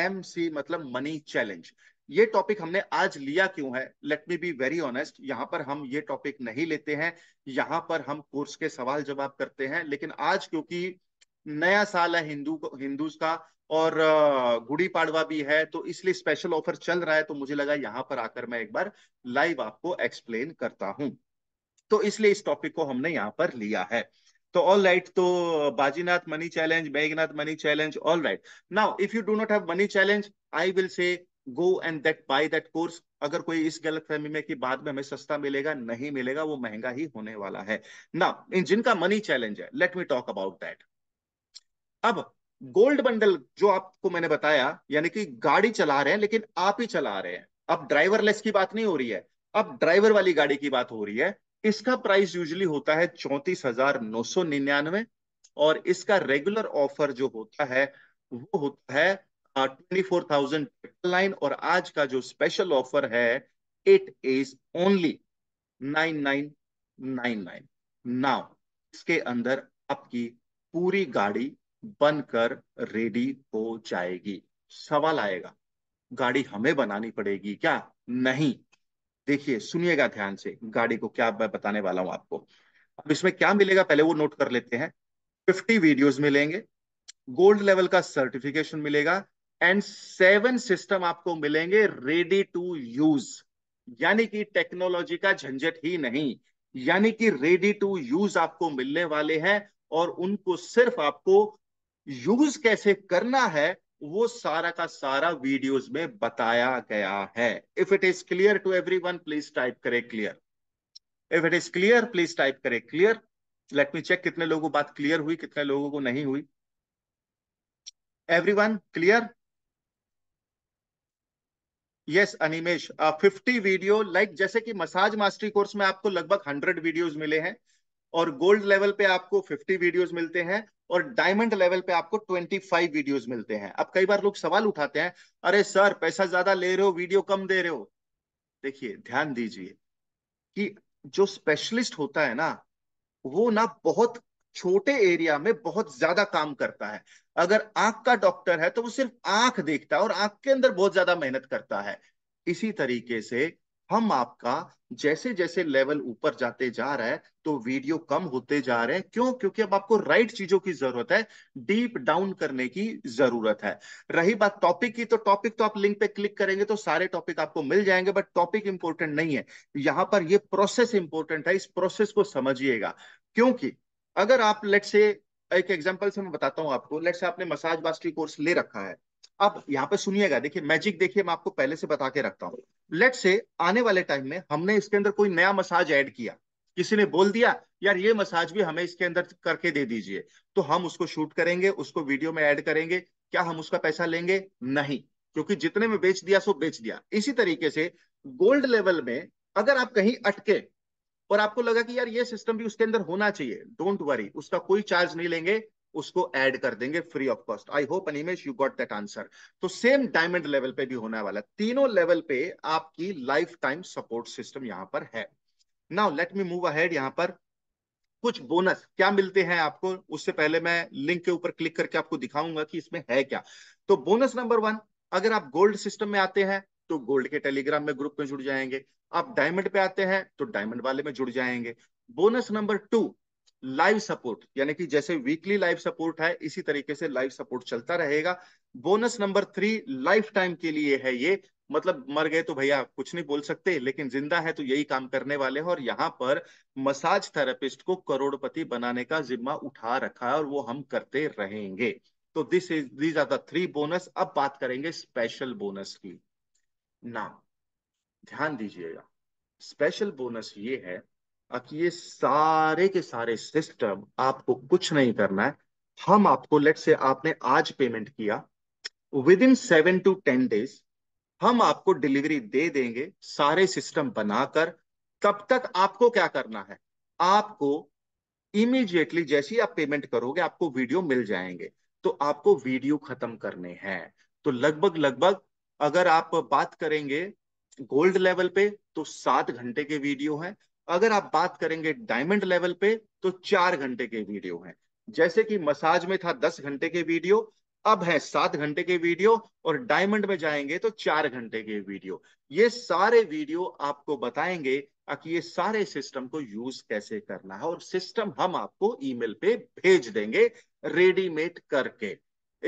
एम सी मतलब मनी चैलेंज ये टॉपिक हमने आज लिया क्यों है let me be very honest यहाँ पर हम ये टॉपिक नहीं लेते हैं यहाँ पर हम कोर्स के सवाल जवाब करते हैं लेकिन आज क्योंकि नया साल है हिंदू हिंदूज का और गुड़ी पाड़वा भी है तो इसलिए स्पेशल ऑफर चल रहा है तो मुझे लगा यहाँ पर आकर मैं एक बार लाइव आपको एक्सप्लेन करता हूं तो इसलिए इस टॉपिक को हमने यहाँ पर लिया है तो ऑल राइट right, तो Bajinath money challenge Baignath money challenge all right now if you do not have money challenge I will say go and that buy that course अगर कोई इस गलत फहमी में कि बाद में हमें सस्ता मिलेगा नहीं मिलेगा वो महंगा ही होने वाला है ना इन जिनका मनी चैलेंज है let me talk about that अब गोल्ड बंडल जो आपको मैंने बताया यानी कि गाड़ी चला रहे हैं लेकिन आप ही चला रहे हैं अब ड्राइवरलेस की बात नहीं हो रही है अब ड्राइवर वाली गाड़ी की बात हो रही है इसका प्राइस यूजली होता है चौंतीस हजार नौ सौ निन्यानवे और इसका रेगुलर ऑफर जो होता है वो होता है ट्वेंटी फोर थाउजेंड लाइन और आज का जो स्पेशल ऑफर है it is only nine nine nine nine now इसके अंदर आपकी पूरी गाड़ी बनकर रेडी हो जाएगी सवाल आएगा गाड़ी हमें बनानी पड़ेगी क्या नहीं देखिए सुनिएगा ध्यान से गाड़ी को क्या मैं बताने वाला हूं आपको अब इसमें क्या मिलेगा पहले वो नोट कर लेते हैं फिफ्टी वीडियोस मिलेंगे गोल्ड लेवल का सर्टिफिकेशन मिलेगा एंड सेवन सिस्टम आपको मिलेंगे रेडी टू यूज यानी कि टेक्नोलॉजी का झंझट ही नहीं यानी कि रेडी टू यूज आपको मिलने वाले हैं और उनको सिर्फ आपको यूज कैसे करना है वो सारा का सारा वीडियोस में बताया गया है if it is clear to everyone please type करे clear if it is clear please type करे क्लियर लेट मी चेक कितने लोगों को बात क्लियर हुई कितने लोगों को नहीं हुई everyone clear yes Animesh fifty video like जैसे कि मसाज मास्टरी कोर्स में आपको लगभग हंड्रेड वीडियोस मिले हैं और गोल्ड लेवल पे आपको फिफ्टी वीडियोस मिलते हैं और डायमंड लेवल पे आपको ट्वेंटी फाइव वीडियोस मिलते हैं अब कई बार लोग सवाल उठाते हैं अरे सर पैसा ज्यादा ले रहे हो वीडियो कम दे रहे हो देखिए ध्यान दीजिए कि जो स्पेशलिस्ट होता है ना वो ना बहुत छोटे एरिया में बहुत ज्यादा काम करता है अगर आंख का डॉक्टर है तो वो सिर्फ आंख देखता है और आंख के अंदर बहुत ज्यादा मेहनत करता है इसी तरीके से हम आपका जैसे जैसे लेवल ऊपर जाते जा रहा है तो वीडियो कम होते जा रहे हैं क्यों क्योंकि अब आपको राइट चीजों की जरूरत है डीप डाउन करने की जरूरत है रही बात टॉपिक की तो टॉपिक तो आप लिंक पे क्लिक करेंगे तो सारे टॉपिक आपको मिल जाएंगे बट टॉपिक इंपोर्टेंट नहीं है यहां पर यह प्रोसेस इंपॉर्टेंट है इस प्रोसेस को समझिएगा क्योंकि अगर आप लेट से एक एग्जाम्पल से मैं बताता हूँ आपको लेट से आपने मसाज बास्ट्री कोर्स ले रखा है अब यहाँ पे सुनिएगा देखिए मैजिक देखिए मैं आपको पहले से बता के रखता हूँ लेट से आने वाले टाइम में हमने इसके अंदर कोई नया मसाज ऐड किया किसी ने बोल दिया यार ये मसाज भी हमें इसके अंदर करके दे दीजिए तो हम उसको शूट करेंगे उसको वीडियो में ऐड करेंगे क्या हम उसका पैसा लेंगे नहीं क्योंकि जितने में बेच दिया सो बेच दिया इसी तरीके से गोल्ड लेवल में अगर आप कहीं अटके और आपको लगा कि यार ये सिस्टम भी उसके अंदर होना चाहिए डोंट वरी उसका कोई चार्ज नहीं लेंगे उसको ऐड कर देंगे free of cost I hope Animesh you got that answer तो सेम डायमंड लेवल पे भी होने वाला तीनों लेवल पे आपकी लाइफ टाइम सपोर्ट सिस्टम यहां पर है now let me move ahead यहां पर कुछ बोनस क्या मिलते हैं आपको उससे पहले मैं लिंक के ऊपर क्लिक करके आपको दिखाऊंगा कि इसमें है क्या तो बोनस नंबर वन अगर आप गोल्ड सिस्टम में आते हैं तो गोल्ड के टेलीग्राम में ग्रुप में जुड़ जाएंगे आप डायमंड पे आते हैं तो डायमंड वाले में जुड़ जाएंगे bonus number two live support यानी कि जैसे वीकली लाइव सपोर्ट है इसी तरीके से लाइव सपोर्ट चलता रहेगा bonus number three lifetime के लिए है ये मतलब मर गए तो भैया कुछ नहीं बोल सकते लेकिन जिंदा है तो यही काम करने वाले हैं और यहाँ पर मसाज थेरेपिस्ट को करोड़पति बनाने का जिम्मा उठा रखा है और वो हम करते रहेंगे तो this is these are the three bonus अब बात करेंगे स्पेशल बोनस की ना ध्यान दीजिएगा स्पेशल बोनस ये है कि ये सारे के सारे सिस्टम आपको कुछ नहीं करना है हम आपको लेट से आपने आज पेमेंट किया within seven to ten days हम आपको डिलीवरी दे देंगे सारे सिस्टम बनाकर तब तक आपको क्या करना है आपको इमीडिएटली जैसे ही आप पेमेंट करोगे आपको वीडियो मिल जाएंगे तो आपको वीडियो खत्म करने हैं तो लगभग लगभग अगर आप बात करेंगे गोल्ड लेवल पे तो सात घंटे के वीडियो है अगर आप बात करेंगे डायमंड लेवल पे तो चार घंटे के वीडियो हैं जैसे कि मसाज में था दस घंटे के वीडियो अब है सात घंटे के वीडियो और डायमंड में जाएंगे तो चार घंटे के वीडियो ये सारे वीडियो आपको बताएंगे कि ये सारे सिस्टम को यूज कैसे करना है और सिस्टम हम आपको ईमेल पे भेज देंगे रेडीमेड करके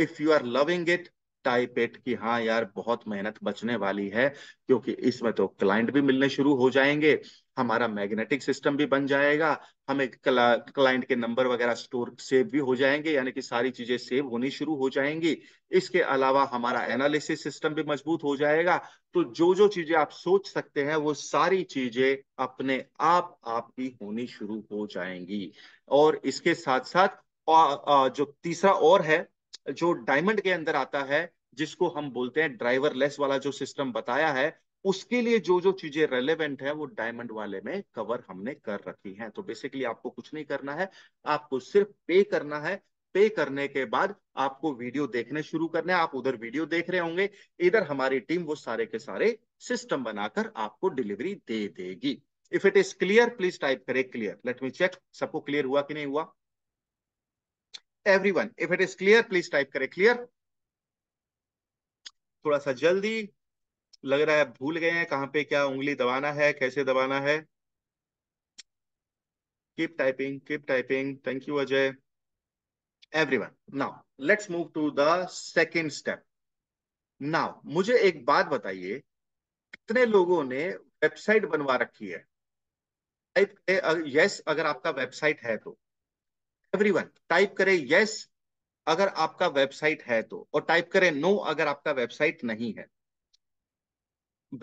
if you are loving it टाई पेट की हाँ यार बहुत मेहनत बचने वाली है क्योंकि इसमें तो क्लाइंट भी मिलने शुरू हो जाएंगे हमारा मैग्नेटिक सिस्टम भी बन जाएगा हमें क्लाइंट के नंबर वगैरह स्टोर सेव भी हो जाएंगे यानी कि सारी चीजें सेव होनी शुरू हो जाएंगी इसके अलावा हमारा एनालिसिस सिस्टम भी मजबूत हो जाएगा तो जो जो चीजें आप सोच सकते हैं वो सारी चीजें अपने आप आपकी होनी शुरू हो जाएंगी और इसके साथ साथ जो तीसरा और है जो डायमंड के अंदर आता है जिसको हम बोलते हैं ड्राइवर लेस वाला जो सिस्टम बताया है उसके लिए जो जो चीजें रेलेवेंट है वो डायमंड वाले में कवर हमने कर रखी है तो बेसिकली आपको कुछ नहीं करना है आपको सिर्फ पे करना है पे करने के बाद आपको वीडियो देखने शुरू करने आप उधर वीडियो देख रहे होंगे इधर हमारी टीम वो सारे के सारे सिस्टम बनाकर आपको डिलीवरी दे देगी if it is clear please type करें क्लियर लेट मी चेक सबको क्लियर हुआ कि नहीं हुआ everyone if it is clear please type करें क्लियर थोड़ा सा जल्दी लग रहा है भूल गए हैं कहां पे क्या उंगली दबाना है कैसे दबाना है keep typing keep typing thank you Ajay everyone now let's move to the second step now मुझे एक बात बताइए कितने लोगों ने वेबसाइट बनवा रखी है टाइप यस अगर आपका वेबसाइट है तो एवरीवन टाइप करें यस अगर आपका वेबसाइट है तो और टाइप करें नो अगर आपका वेबसाइट नहीं है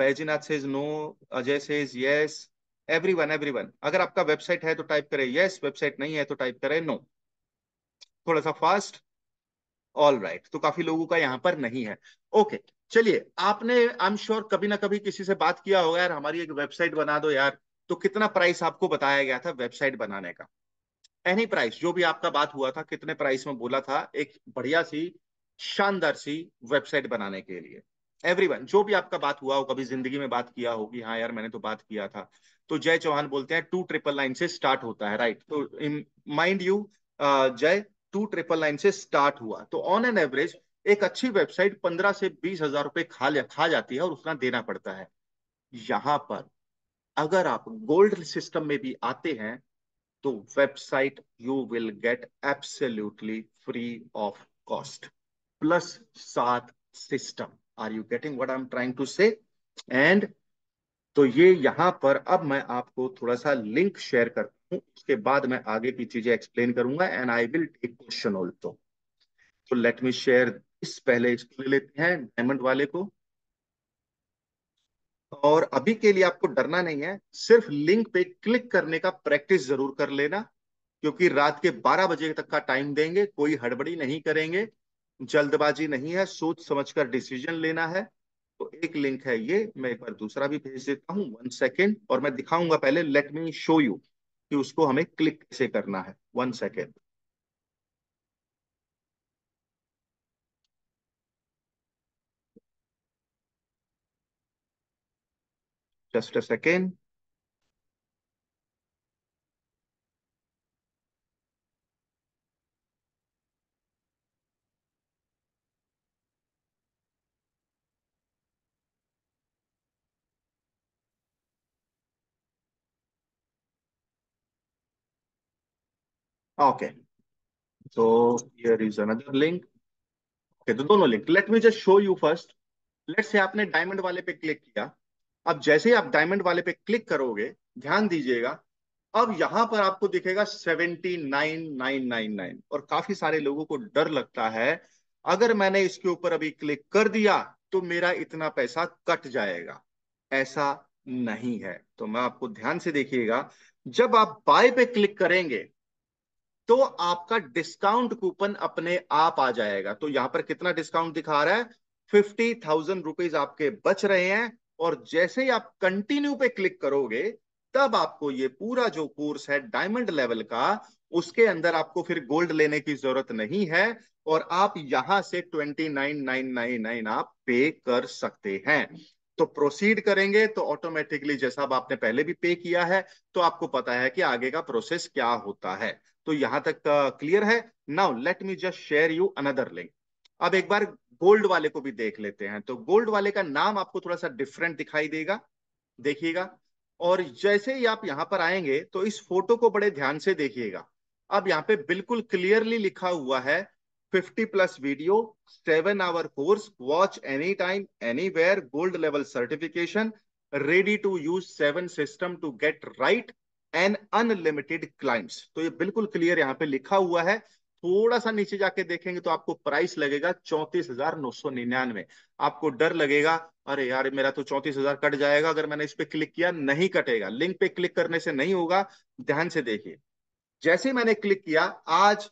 Baijnath says no Ajay says yes everyone everyone अगर आपका वेबसाइट है तो टाइप करें यस वेबसाइट नहीं है तो टाइप करें नो थोड़ा सा फास्ट ऑल राइट तो काफी लोगों का यहाँ पर नहीं है ओके okay, चलिए आपने आई एम श्योर कभी ना कभी किसी से बात किया होगा यार हमारी एक वेबसाइट बना दो यार तो कितना प्राइस आपको बताया गया था वेबसाइट बनाने का एनी प्राइस जो भी आपका बात हुआ था कितने प्राइस में बोला था एक बढ़िया सी शानदार सी वेबसाइट बनाने के लिए एवरीवन जो भी आपका बात हुआ हो कभी जिंदगी में बात किया हो कि हाँ यार मैंने तो बात किया था तो जय चौहान बोलते हैं टू ट्रिपल लाइन से स्टार्ट होता है राइट तो mind you Jay two triple line से स्टार्ट हुआ तो ऑन एन एवरेज एक अच्छी वेबसाइट पंद्रह से बीस हजार रुपए खा खा जाती है और उतना देना पड़ता है यहां पर अगर आप गोल्ड सिस्टम में भी आते हैं तो website you will get absolutely free of cost plus सात system are you getting what I am trying to say and तो ये यहां पर अब मैं आपको थोड़ा सा लिंक शेयर करता हूँ उसके बाद मैं आगे की चीजें एक्सप्लेन करूंगा and I will take question also तो लेट मी शेयर इस पहले इसको ले लेते हैं डायमंड वाले को और अभी के लिए आपको डरना नहीं है सिर्फ लिंक पे क्लिक करने का प्रैक्टिस जरूर कर लेना क्योंकि रात के 12 बजे तक का टाइम देंगे कोई हड़बड़ी नहीं करेंगे जल्दबाजी नहीं है सोच समझकर डिसीजन लेना है तो एक लिंक है ये मैं एक बार दूसरा भी भेज देता हूँ वन सेकेंड और मैं दिखाऊंगा पहले लेट मी शो यू कि उसको हमें क्लिक कैसे करना है one second Just a second. Okay. So here is another link. Okay, तो दोनों link let me just show you first let say आपने डायमंड वाले पे क्लिक किया अब जैसे ही आप डायमंड वाले पे क्लिक करोगे ध्यान दीजिएगा अब यहां पर आपको दिखेगा seventy nine nine nine nine और काफी सारे लोगों को डर लगता है अगर मैंने इसके ऊपर अभी क्लिक कर दिया तो मेरा इतना पैसा कट जाएगा ऐसा नहीं है तो मैं आपको ध्यान से देखिएगा जब आप बाय पे क्लिक करेंगे तो आपका डिस्काउंट कूपन अपने आप आ जाएगा तो यहां पर कितना डिस्काउंट दिखा रहा है फिफ्टी थाउजेंड रुपीज आपके बच रहे हैं और जैसे ही आप कंटिन्यू पे क्लिक करोगे तब आपको ये पूरा जो कोर्स है डायमंड लेवल का उसके अंदर आपको फिर गोल्ड लेने की जरूरत नहीं है और आप यहां से twenty nine nine nine nine आप पे कर सकते हैं तो प्रोसीड करेंगे तो ऑटोमेटिकली जैसा अब आपने पहले भी पे किया है तो आपको पता है कि आगे का प्रोसेस क्या होता है तो यहां तक क्लियर uh, है now let me just share you another link अब एक बार गोल्ड वाले को भी देख लेते हैं तो गोल्ड वाले का नाम आपको थोड़ा सा डिफरेंट दिखाई देगा देखिएगा और जैसे ही आप यहाँ पर आएंगे तो इस फोटो को बड़े ध्यान से देखिएगा अब यहाँ पे बिल्कुल क्लियरली लिखा हुआ है 50 plus video seven hour course watch anytime anywhere gold level certification ready to use seven system to get right and unlimited clients तो ये बिल्कुल क्लियर यहाँ पे लिखा हुआ है थोड़ा सा नीचे जाके देखेंगे तो आपको प्राइस लगेगा चौंतीस हजार नौ सौ निन्यानवे आपको डर लगेगा अरे यार मेरा तो चौंतीस हजार कट जाएगा अगर मैंने इस पे क्लिक किया नहीं कटेगा लिंक पे क्लिक करने से नहीं होगा ध्यान से देखिए जैसे ही मैंने क्लिक किया आज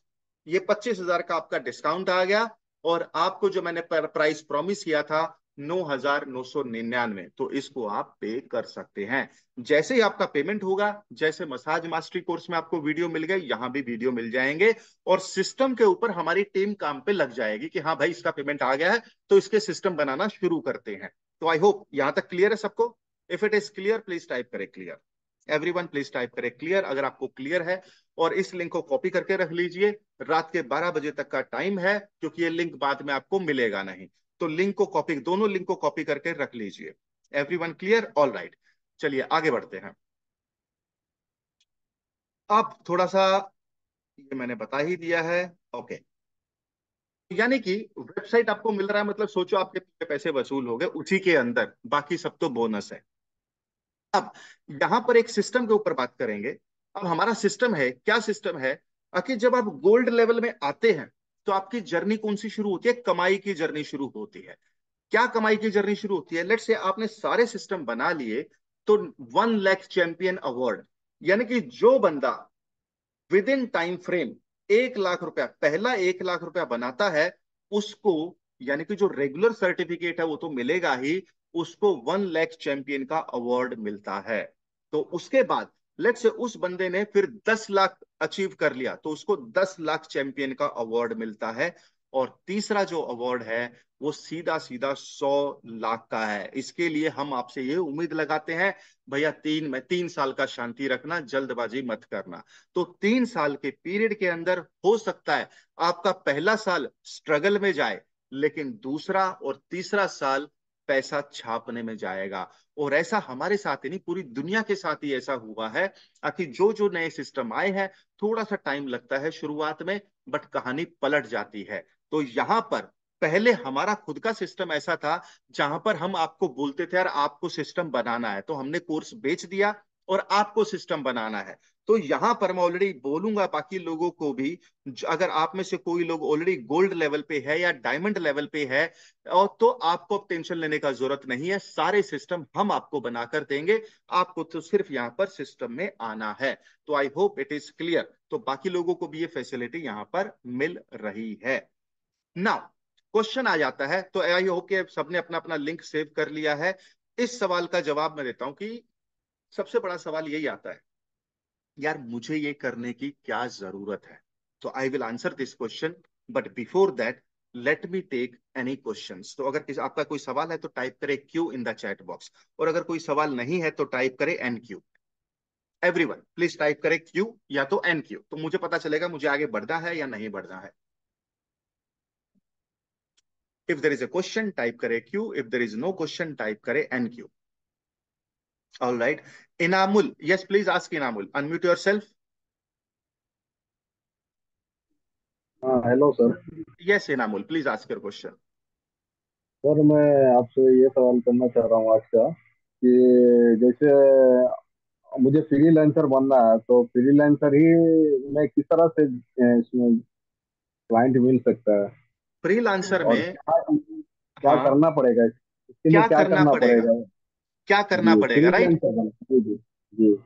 ये पच्चीस हजार का आपका डिस्काउंट आ गया और आपको जो मैंने प्राइस प्रॉमिस किया था नौ सौ निन्यानवे तो इसको आप पे कर सकते हैं जैसे ही आपका पेमेंट होगा जैसे मसाज मास्टरी कोर्स में आपको वीडियो मिल गए यहां भी वीडियो मिल जाएंगे और सिस्टम के ऊपर हमारी टीम काम पे लग जाएगी कि हाँ भाई इसका पेमेंट आ गया है तो इसके सिस्टम बनाना शुरू करते हैं तो आई होप यहाँ तक क्लियर है सबको if it is clear please type करे clear every one please type करें क्लियर अगर आपको क्लियर है और इस लिंक को कॉपी करके रख लीजिए रात के 12 बजे तक का टाइम है क्योंकि ये लिंक बाद में आपको मिलेगा नहीं तो लिंक को कॉपी दोनों लिंक को कॉपी करके रख लीजिए everyone clear all right चलिए आगे बढ़ते हैं अब थोड़ा सा ये मैंने बता ही दिया है ओके यानी कि वेबसाइट आपको मिल रहा है मतलब सोचो आपके पैसे वसूल हो गए उसी के अंदर बाकी सब तो बोनस है अब यहां पर एक सिस्टम के ऊपर बात करेंगे अब हमारा सिस्टम है क्या सिस्टम है कि जब आप गोल्ड लेवल में आते हैं तो आपकी जर्नी कौन सी शुरू होती है कमाई की जर्नी शुरू होती है क्या कमाई की जर्नी शुरू होती है लेट से आपने सारे सिस्टम बना लिए तो वन लैख चैंपियन अवार्ड यानी कि जो बंदा विद इन टाइम फ्रेम एक लाख रुपया पहला एक लाख रुपया बनाता है उसको यानी कि जो रेगुलर सर्टिफिकेट है वो तो मिलेगा ही उसको वन लैख चैंपियन का अवार्ड मिलता है तो उसके बाद लेट से उस बंदे ने फिर दस लाख अचीव कर लिया तो उसको दस लाख चैंपियन का अवार्ड मिलता है और तीसरा जो अवार्ड है वो सीधा सीधा सौ लाख का है इसके लिए हम आपसे ये उम्मीद लगाते हैं भैया तीन में तीन साल का शांति रखना जल्दबाजी मत करना तो तीन साल के पीरियड के अंदर हो सकता है आपका पहला साल स्ट्रगल में जाए लेकिन दूसरा और तीसरा साल पैसा छापने में जाएगा और ऐसा हमारे साथ ही नहीं पूरी दुनिया के साथ ही ऐसा हुआ है ताकि जो जो नए सिस्टम आए हैं थोड़ा सा टाइम लगता है शुरुआत में बट कहानी पलट जाती है तो यहां पर पहले हमारा खुद का सिस्टम ऐसा था जहां पर हम आपको बोलते थे यार आपको सिस्टम बनाना है तो हमने कोर्स बेच दिया और आपको सिस्टम बनाना है तो यहाँ पर मैं ऑलरेडी बोलूंगा बाकी लोगों को भी अगर आप में से कोई लोग ऑलरेडी गोल्ड लेवल पे है या डायमंड लेवल पे है और तो आपको अब टेंशन लेने का जरूरत नहीं है सारे सिस्टम हम आपको बनाकर देंगे आपको तो सिर्फ यहाँ पर सिस्टम में आना है तो I hope it is clear तो बाकी लोगों को भी ये फैसिलिटी यहाँ पर मिल रही है नाउ क्वेश्चन आ जाता है तो आई होप के सबने अपना अपना लिंक सेव कर लिया है इस सवाल का जवाब मैं देता हूं कि सबसे बड़ा सवाल यही आता है यार मुझे ये करने की क्या जरूरत है तो I will answer this question but before that let me take any question तो अगर किस, आपका कोई सवाल है तो टाइप करे Q in the chat box और अगर कोई सवाल नहीं है तो टाइप करे N Q every one please type करे क्यू या तो एन क्यू तो मुझे पता चलेगा मुझे आगे बढ़ना है या नहीं बढ़ना है if there is a question type करे Q if there is no question type करे N Q all right Enamul. Yes, please ask Enamul. Unmute yourself. Uh, hello, sir. Yes, Enamul. Please ask your question. Sir मैं आपसे ये सवाल करना चाह रहा हूँ आज का कि जैसे मुझे फ्री लेंसर बनना है तो फ्री लेंसर ही मैं किस तरह से इसमें क्लाइंट मिल सकता है फ्री लेंसर में क्या, क्या हाँ, करना पड़ेगा इसके लिए क्या, क्या करना, करना पड़ेगा, पड़ेगा? क्या करना पड़ेगा राइट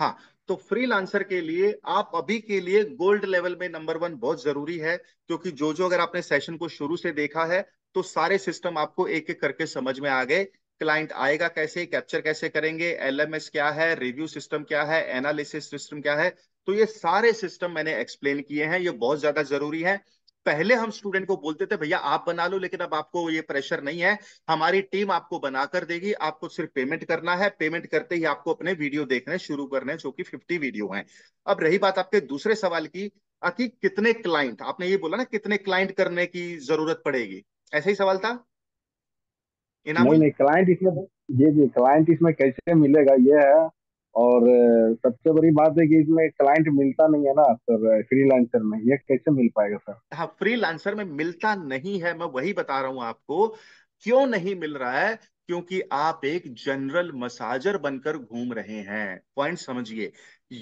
हाँ तो फ्रीलांसर के लिए आप अभी के लिए गोल्ड लेवल में नंबर वन बहुत जरूरी है क्योंकि जो जो अगर आपने सेशन को शुरू से देखा है तो सारे सिस्टम आपको एक एक करके समझ में आ गए क्लाइंट आएगा कैसे कैप्चर कैसे करेंगे एलएमएस क्या है रिव्यू सिस्टम क्या है एनालिसिस सिस्टम क्या है तो ये सारे सिस्टम मैंने एक्सप्लेन किए हैं ये बहुत ज्यादा जरूरी है पहले हम स्टूडेंट को बोलते थे भैया आप बना लो लेकिन अब आपको ये प्रेशर नहीं है हमारी टीम आपको बनाकर देगी आपको सिर्फ पेमेंट करना है पेमेंट करते ही आपको अपने वीडियो देखने शुरू करने जो कि फिफ्टी वीडियो है अब रही बात आपके दूसरे सवाल की कि कितने क्लाइंट आपने ये बोला ना कितने क्लाइंट करने की जरूरत पड़ेगी ऐसा ही सवाल था नहीं नहीं क्लाइंट इसमें जी जी क्लाइंट इसमें कैसे मिलेगा ये है और सबसे बड़ी बात है कि इसमें क्लाइंट मिलता नहीं है ना सर फ्रीलांसर में ये कैसे मिल पाएगा सर हाँ फ्रीलांसर में मिलता नहीं है मैं वही बता रहा हूँ आपको क्यों नहीं मिल रहा है क्योंकि आप एक जनरल मसाजर बनकर घूम रहे हैं पॉइंट समझिए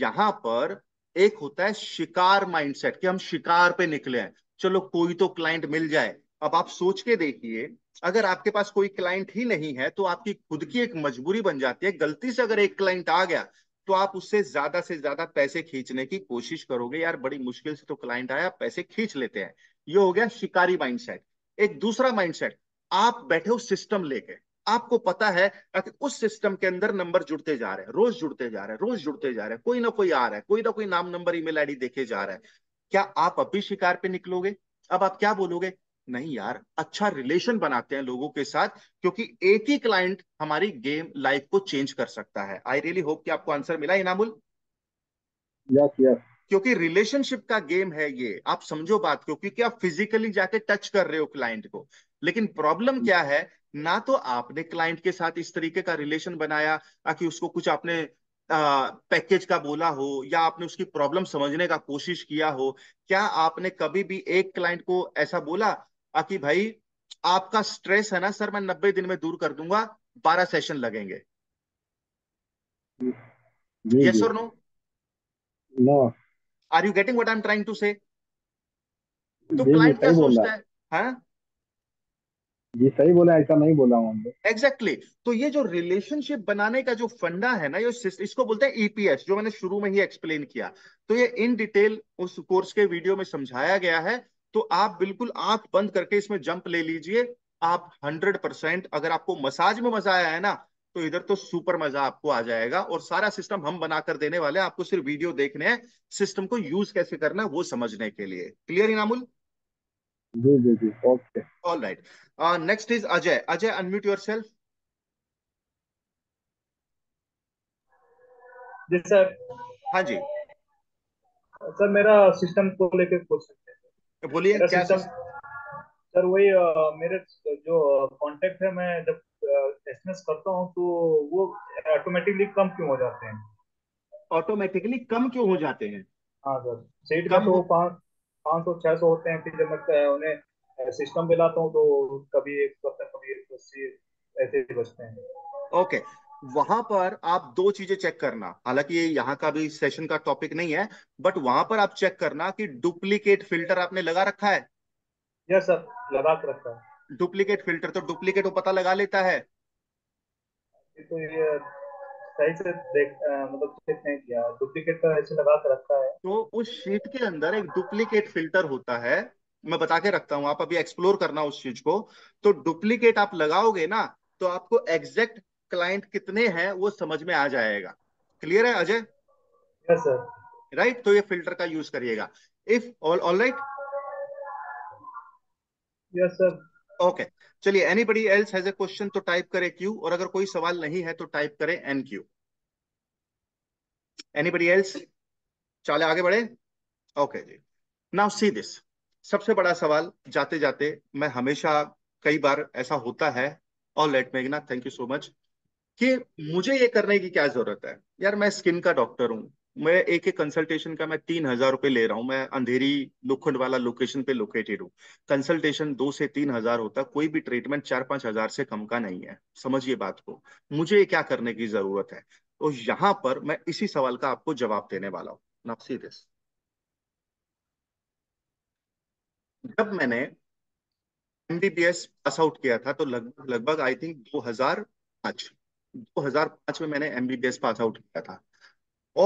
यहाँ पर एक होता है शिकार माइंडसेट कि हम शिकार पे निकले हैं चलो कोई तो क्लाइंट मिल जाए अब आप सोच के देखिए अगर आपके पास कोई क्लाइंट ही नहीं है तो आपकी खुद की एक मजबूरी बन जाती है गलती से अगर एक क्लाइंट आ गया तो आप उससे ज्यादा से ज्यादा पैसे खींचने की कोशिश करोगे यार बड़ी मुश्किल से तो क्लाइंट आया पैसे खींच लेते हैं ये हो गया शिकारी माइंडसेट एक दूसरा माइंडसेट आप बैठे हो सिस्टम लेके आपको पता है कि उस सिस्टम के अंदर नंबर जुड़ते जा रहे हैं रोज जुड़ते जा रहे हैं रोज जुड़ते जा रहे हैं कोई ना कोई आ रहा है कोई ना कोई नाम नंबर ईमेल आईडी देखे जा रहा है क्या आप अभी शिकार पे निकलोगे अब आप क्या बोलोगे नहीं यार अच्छा रिलेशन बनाते हैं लोगों के साथ क्योंकि एक ही क्लाइंट हमारी गेम लाइफ को चेंज कर सकता है आई रियली होप कि आपको आंसर मिला Inamul yes yes, yes yes. क्योंकि रिलेशनशिप का गेम है ये आप समझो बात क्योंकि आप फिजिकली जाके टच कर रहे हो क्लाइंट को लेकिन प्रॉब्लम क्या है ना तो आपने क्लाइंट के साथ इस तरीके का रिलेशन बनाया ताकि उसको कुछ आपने पैकेज का बोला हो या आपने उसकी प्रॉब्लम समझने का कोशिश किया हो क्या आपने कभी भी एक क्लाइंट को ऐसा बोला आकि भाई आपका स्ट्रेस है ना सर मैं नब्बे दिन में दूर कर दूंगा बारह सेशन लगेंगे यस और no no are you getting what I am trying to say तो क्लाइंट क्या सोचता है हाँ जी सही बोला ऐसा नहीं बोला हूँ एग्जैक्टली exactly. तो ये जो रिलेशनशिप बनाने का जो फंडा है ना ये इसको बोलते हैं ईपीएस e जो मैंने शुरू में ही एक्सप्लेन किया तो ये इन डिटेल उस कोर्स के वीडियो में समझाया गया है तो आप बिल्कुल आंख बंद करके इसमें जंप ले लीजिए आप हंड्रेड परसेंट अगर आपको मसाज में मजा आया है ना तो इधर तो सुपर मजा आपको आ जाएगा और सारा सिस्टम हम बनाकर देने वाले आपको सिर्फ वीडियो देखने हैं सिस्टम को यूज कैसे करना है वो समझने के लिए क्लियर इनामुल जी जी जी okay all right next is Ajay Ajay unmute yourself जी सर हाँ जी सर मेरा सिस्टम को लेकर क्वेश्चन बोलिए क्या सर सर वही मेरे जो कांटेक्ट है मैं जब एसएमएस करता हूं तो वो ऑटोमेटिकली कम क्यों हो जाते हैं ऑटोमेटिकली कम क्यों हो जाते हैं हाँ सर सीट का तो पांच पांच सौ छह सौ होते हैं फिर जब मैं उन्हें सिस्टम पे लाता हूँ तो कभी एक सौ कभी एक सौ अस्सी ऐसे बचते हैं ओके okay. वहां पर आप दो चीजें चेक करना हालांकि ये यहाँ का भी सेशन का टॉपिक नहीं है बट वहां पर आप चेक करना कि डुप्लीकेट फिल्टर आपने लगा रखा है यस सर लगा रखा है डुप्लीकेट फिल्टर तो डुप्लीकेट वो पता लगा लेता है तो ये सही से देख मतलब चेक नहीं किया डुप्लीकेट तो ऐसे लगा रखा है तो उस शीट के अंदर एक डुप्लीकेट फिल्टर होता है मैं बता के रखता हूँ आप अभी एक्सप्लोर करना उस चीज को तो डुप्लीकेट आप लगाओगे ना तो आपको एग्जैक्ट क्लाइंट कितने हैं वो समझ में आ जाएगा क्लियर है अजय yes, सर राइट तो ये फिल्टर का यूज करिएगा if all all right yes sir okay चलिए anybody else has a question तो टाइप करे क्यू और अगर कोई सवाल नहीं है तो टाइप करे एन क्यू एनीबडी एल्स चले आगे बढ़े ओके जी नाउ सी दिस सबसे बड़ा सवाल जाते जाते मैं हमेशा कई बार ऐसा होता है ऑल लेट मेघना थैंक यू सो मच कि मुझे ये करने की क्या जरूरत है यार मैं स्किन का डॉक्टर हूँ मैं एक एक कंसल्टेशन का मैं तीन हजार रुपये ले रहा हूँ मैं अंधेरी लोखंड वाला लोकेशन पे लोकेटेड हूँ कंसल्टेशन दो से तीन हजार होता कोई भी ट्रीटमेंट चार पांच हजार से कम का नहीं है समझिए बात को मुझे क्या करने की जरूरत है तो यहाँ पर मैं इसी सवाल का आपको जवाब देने वाला हूँ नापसी दिस जब मैंने एमबीबीएस पास आउट किया था तो लगभग लगभग आई थिंक दो हजार पांच 2005 में मैंने एमबीबीएस पास आउट किया था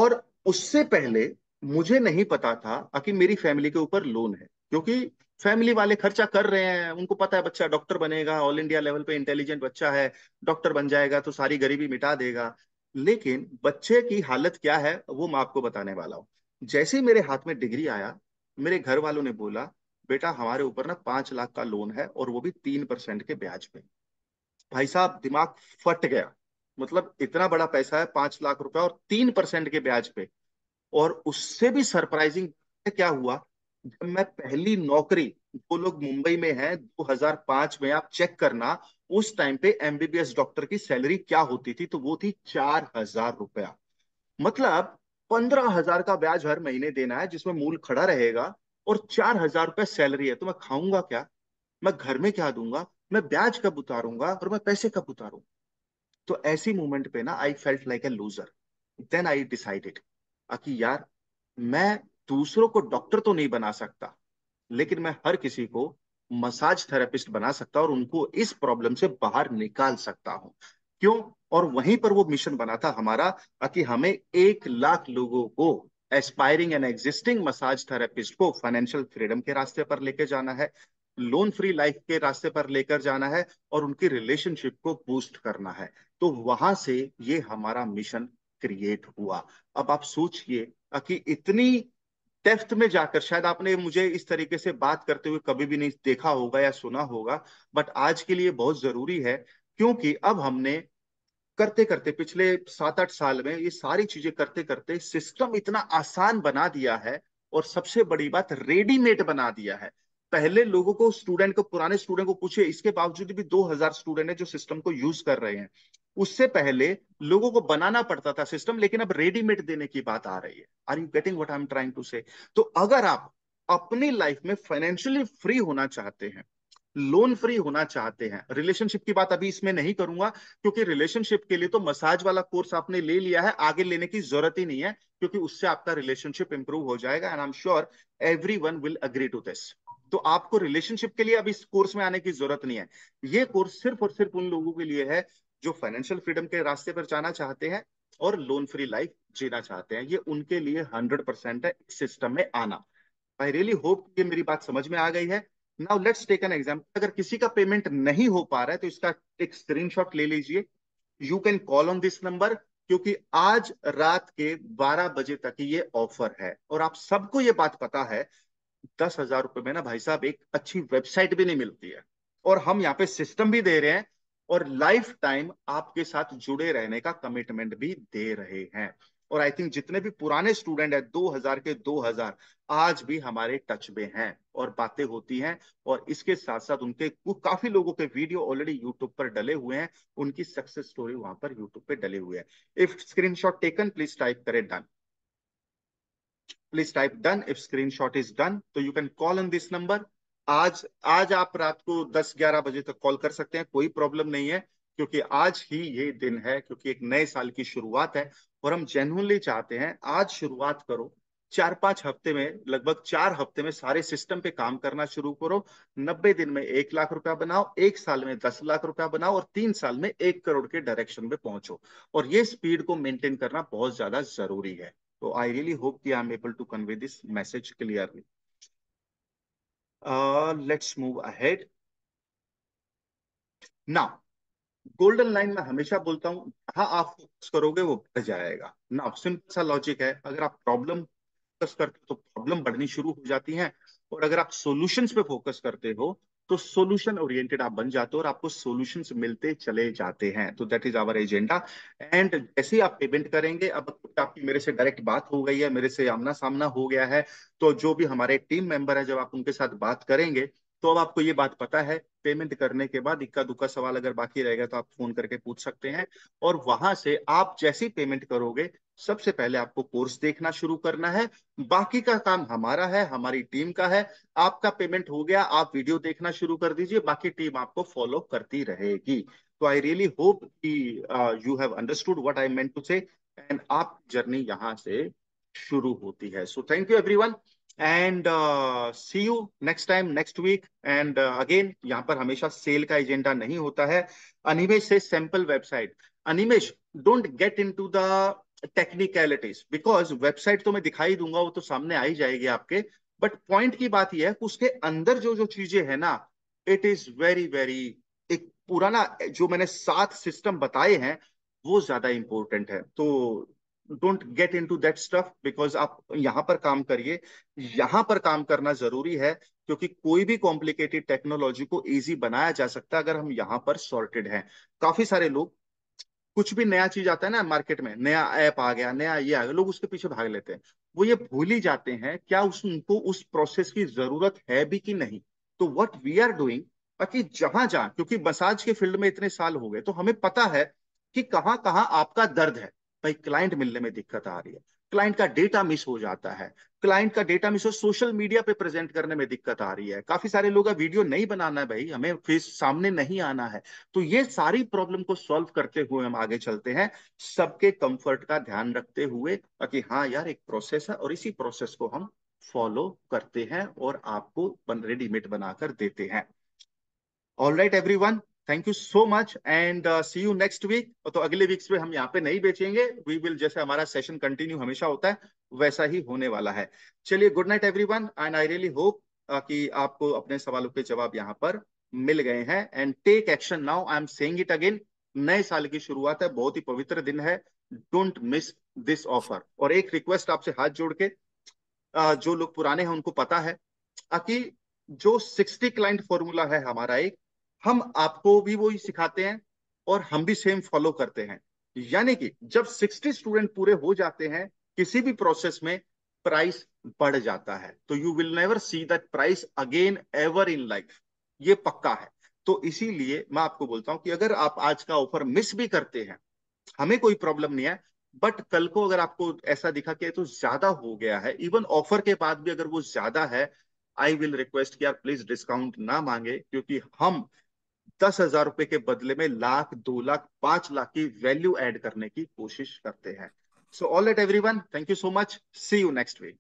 और उससे पहले मुझे नहीं पता था कि मेरी फैमिली के ऊपर लोन है क्योंकि फैमिली वाले खर्चा कर रहे हैं उनको पता है बच्चा डॉक्टर बनेगा ऑल इंडिया लेवल पे इंटेलिजेंट बच्चा है डॉक्टर बन जाएगा तो सारी गरीबी मिटा देगा लेकिन बच्चे की हालत क्या है वो मैं आपको बताने वाला हूँ जैसे ही मेरे हाथ में डिग्री आया मेरे घर वालों ने बोला बेटा हमारे ऊपर ना पांच लाख का लोन है और वो भी तीन परसेंट के ब्याज पे भाई साहब दिमाग फट गया मतलब इतना बड़ा पैसा है पांच लाख रुपया और तीन परसेंट के ब्याज पे और उससे भी सरप्राइजिंग क्या हुआ जब मैं पहली नौकरी जो लोग मुंबई में हैं 2005 में आप चेक करना उस टाइम पे एमबीबीएस डॉक्टर की सैलरी क्या होती थी तो वो थी चार हजार रुपया मतलब पंद्रह हजार का ब्याज हर महीने देना है जिसमें मूल खड़ा रहेगा और चार हजार रुपया सैलरी है तो मैं खाऊंगा क्या मैं घर में क्या दूंगा मैं ब्याज कब उतारूंगा और मैं पैसे कब उतारूंगा तो ऐसी मोमेंट पे ना I felt like a loser then I decided कि यार मैं दूसरों को डॉक्टर तो नहीं बना सकता लेकिन मैं हर किसी को मसाज थेरेपिस्ट बना सकता और उनको इस प्रॉब्लम से बाहर निकाल सकता हूँ क्यों और वहीं पर वो मिशन बना था हमारा कि हमें एक लाख लोगों को aspiring and existing massage therapist को फाइनेंशियल फ्रीडम के रास्ते पर लेकर जाना है लोन फ्री लाइफ के रास्ते पर लेकर जाना है और उनकी रिलेशनशिप को बूस्ट करना है तो वहां से ये हमारा मिशन क्रिएट हुआ अब आप सोचिए कि इतनी टेफ्थ में जाकर शायद आपने मुझे इस तरीके से बात करते हुए कभी भी नहीं देखा होगा या सुना होगा बट आज के लिए बहुत जरूरी है क्योंकि अब हमने करते करते पिछले सात आठ साल में ये सारी चीजें करते करते सिस्टम इतना आसान बना दिया है और सबसे बड़ी बात रेडीमेड बना दिया है पहले लोगों को स्टूडेंट को पुराने स्टूडेंट को पूछे इसके बावजूद भी 2000 स्टूडेंट है जो सिस्टम को यूज कर रहे हैं उससे पहले लोगों को बनाना पड़ता था सिस्टम लेकिन अब रेडीमेड देने की बात आ रही है are you getting what I am trying to say तो अगर आप अपनी लाइफ में फाइनेंशियली फ्री होना चाहते हैं लोन फ्री होना चाहते हैं रिलेशनशिप की बात अभी इसमें नहीं करूंगा क्योंकि रिलेशनशिप के लिए तो मसाज वाला कोर्स आपने ले लिया है आगे लेने की जरूरत ही नहीं है क्योंकि उससे आपका रिलेशनशिप इंप्रूव हो जाएगा and I am sure every will agree to this तो आपको रिलेशनशिप के लिए अब इस कोर्स में आने की जरूरत नहीं है ये कोर्स सिर्फ और सिर्फ उन लोगों के लिए है जो फाइनेंशियल फ्रीडम के रास्ते पर जाना चाहते हैं और लोन फ्री लाइफ जीना चाहते हैं ये उनके लिए हंड्रेड परसेंट है सिस्टम में आना आई रियली होप ये मेरी बात समझ में आ गई है now let's take an example अगर किसी का पेमेंट नहीं हो पा रहा है तो इसका एक स्क्रीनशॉट ले लीजिए you can call on this number क्योंकि आज रात के 12 बजे तक ये ऑफर है और आप सबको ये बात पता है दस हजार रुपए में ना भाई साहब एक अच्छी वेबसाइट भी नहीं मिलती है और हम यहाँ पे सिस्टम भी दे रहे हैं और लाइफ टाइम आपके साथ जुड़े रहने का कमिटमेंट भी दे रहे हैं और आई थिंक जितने भी पुराने स्टूडेंट है 2000 के 2000 आज भी हमारे टच में हैं और बातें होती हैं और इसके साथ साथ उनके काफी लोगों के वीडियो ऑलरेडी यूट्यूब पर डले हुए हैं उनकी सक्सेस स्टोरी वहां पर यूट्यूब पे डले हुए हैं if shot taken please type करें done please type done if shot is done तो you can call on this number आज आज आप रात को 10-11 बजे तक कॉल कर सकते हैं कोई प्रॉब्लम नहीं है क्योंकि आज ही ये दिन है क्योंकि एक नए साल की शुरुआत है और हम जेनुअनली चाहते हैं आज शुरुआत करो चार पांच हफ्ते में लगभग चार हफ्ते में सारे सिस्टम पे काम करना शुरू करो नब्बे दिन में एक लाख रुपया बनाओ एक साल में दस लाख रुपया बनाओ और तीन साल में एक करोड़ के डायरेक्शन में पहुंचो और ये स्पीड को मेंटेन करना बहुत ज्यादा जरूरी है तो आई रियली होप कि I am able to convey this message clearly let's move ahead ना गोल्डन लाइन में हमेशा बोलता हूं जहां आप फोकस करोगे वो बढ़ जाएगा ना सिंपल सा लॉजिक है अगर आप प्रॉब्लम फोकस करते हो तो प्रॉब्लम बढ़नी शुरू हो जाती है और अगर आप सोल्यूशन पे फोकस करते हो तो सोल्यूशन ओरिएंटेड आप बन जाते हो और आपको सोल्यूशन मिलते चले जाते हैं तो that is our agenda and जैसे ही आप पेमेंट करेंगे अब आपकी मेरे से डायरेक्ट बात हो गई है मेरे से आमना सामना हो गया है तो जो भी हमारे टीम मेंबर है जब आप उनके साथ बात करेंगे तो अब आपको ये बात पता है पेमेंट करने के बाद इक्का दुक्का सवाल अगर बाकी रहेगा तो आप फोन करके पूछ सकते हैं और वहां से आप जैसे ही पेमेंट करोगे सबसे पहले आपको कोर्स देखना शुरू करना है बाकी का काम हमारा है हमारी टीम का है आपका पेमेंट हो गया आप वीडियो देखना शुरू कर दीजिए बाकी टीम आपको फॉलो करती रहेगी तो आई रियली होप की you have understood what I mean to say and आप जर्नी यहाँ से शुरू होती है so thank you every and see you next time next week and again यहाँ पर हमेशा सेल का एजेंडा नहीं होता है अनिमेश से sample website Animesh don't get into the technicalities because website तो मैं दिखाई दूंगा वो तो सामने आ ही जाएगी आपके बट पॉइंट की बात यह है कि उसके अंदर जो जो चीजें है ना इट इज वेरी वेरी एक पुराना जो मैंने सात सिस्टम बताए हैं वो ज्यादा इंपॉर्टेंट है तो don't get into that stuff because आप यहां पर काम करिए यहां पर काम करना जरूरी है क्योंकि कोई भी कॉम्प्लिकेटेड टेक्नोलॉजी को इजी बनाया जा सकता है अगर हम यहाँ पर सॉर्टेड हैं काफी सारे लोग कुछ भी नया चीज आता है ना मार्केट में नया ऐप आ गया नया ये आ गया लोग उसके पीछे भाग लेते हैं वो ये भूल ही जाते हैं क्या उस उनको उस प्रोसेस की जरूरत है भी कि नहीं तो वट वी आर डूइंग बाकी जहां जहां क्योंकि मसाज के फील्ड में इतने साल हो गए तो हमें पता है कि कहाँ कहां आपका दर्द है भाई क्लाइंट मिलने में दिक्कत आ रही है क्लाइंट का डेटा मिस हो जाता है क्लाइंट का डेटा मिस हो सोशल मीडिया पे प्रेजेंट करने में दिक्कत आ रही है काफी सारे लोग वीडियो नहीं बनाना है भाई हमें फेस सामने नहीं आना है तो ये सारी प्रॉब्लम को सॉल्व करते हुए हम आगे चलते हैं सबके कंफर्ट का ध्यान रखते हुए कि हाँ यार एक प्रोसेस है और इसी प्रोसेस को हम फॉलो करते हैं और आपको रेडीमेड बनाकर देते हैं all right everyone thank you so much and see you next week तो अगले वीक्स में हम यहाँ पे नहीं बेचेंगे वी विल जैसे हमारा सेशन कंटिन्यू हमेशा होता है वैसा ही होने वाला है चलिए good night everyone and I really hope कि आपको अपने सवालों के जवाब यहाँ पर मिल गए हैं and take action now I am saying it again नए साल की शुरुआत है बहुत ही पवित्र दिन है डोंट मिस दिस ऑफर और एक रिक्वेस्ट आपसे हाथ जोड़ के uh, जो लोग पुराने हैं उनको पता है कि जो सिक्सटी क्लाइंट फॉर्मूला है हमारा एक हम आपको भी ही सिखाते हैं और हम भी सेम फॉलो करते हैं यानी कि जब 60 स्टूडेंट पूरे हो जाते हैं किसी भी प्रोसेस में प्राइस बढ़ जाता है तो you will never see that price again ever in life ये पक्का है तो इसीलिए मैं आपको बोलता हूं कि अगर आप आज का ऑफर मिस भी करते हैं हमें कोई प्रॉब्लम नहीं है बट कल को अगर आपको ऐसा दिखा कि तो ज्यादा हो गया है इवन ऑफर के बाद भी अगर वो ज्यादा है आई विल रिक्वेस्ट कि यार प्लीज डिस्काउंट ना मांगे क्योंकि हम दस हजार रुपए के बदले में लाख दो लाख पांच लाख की वैल्यू एड करने की कोशिश करते हैं so all at everyone thank you so much see you next week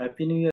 happy new year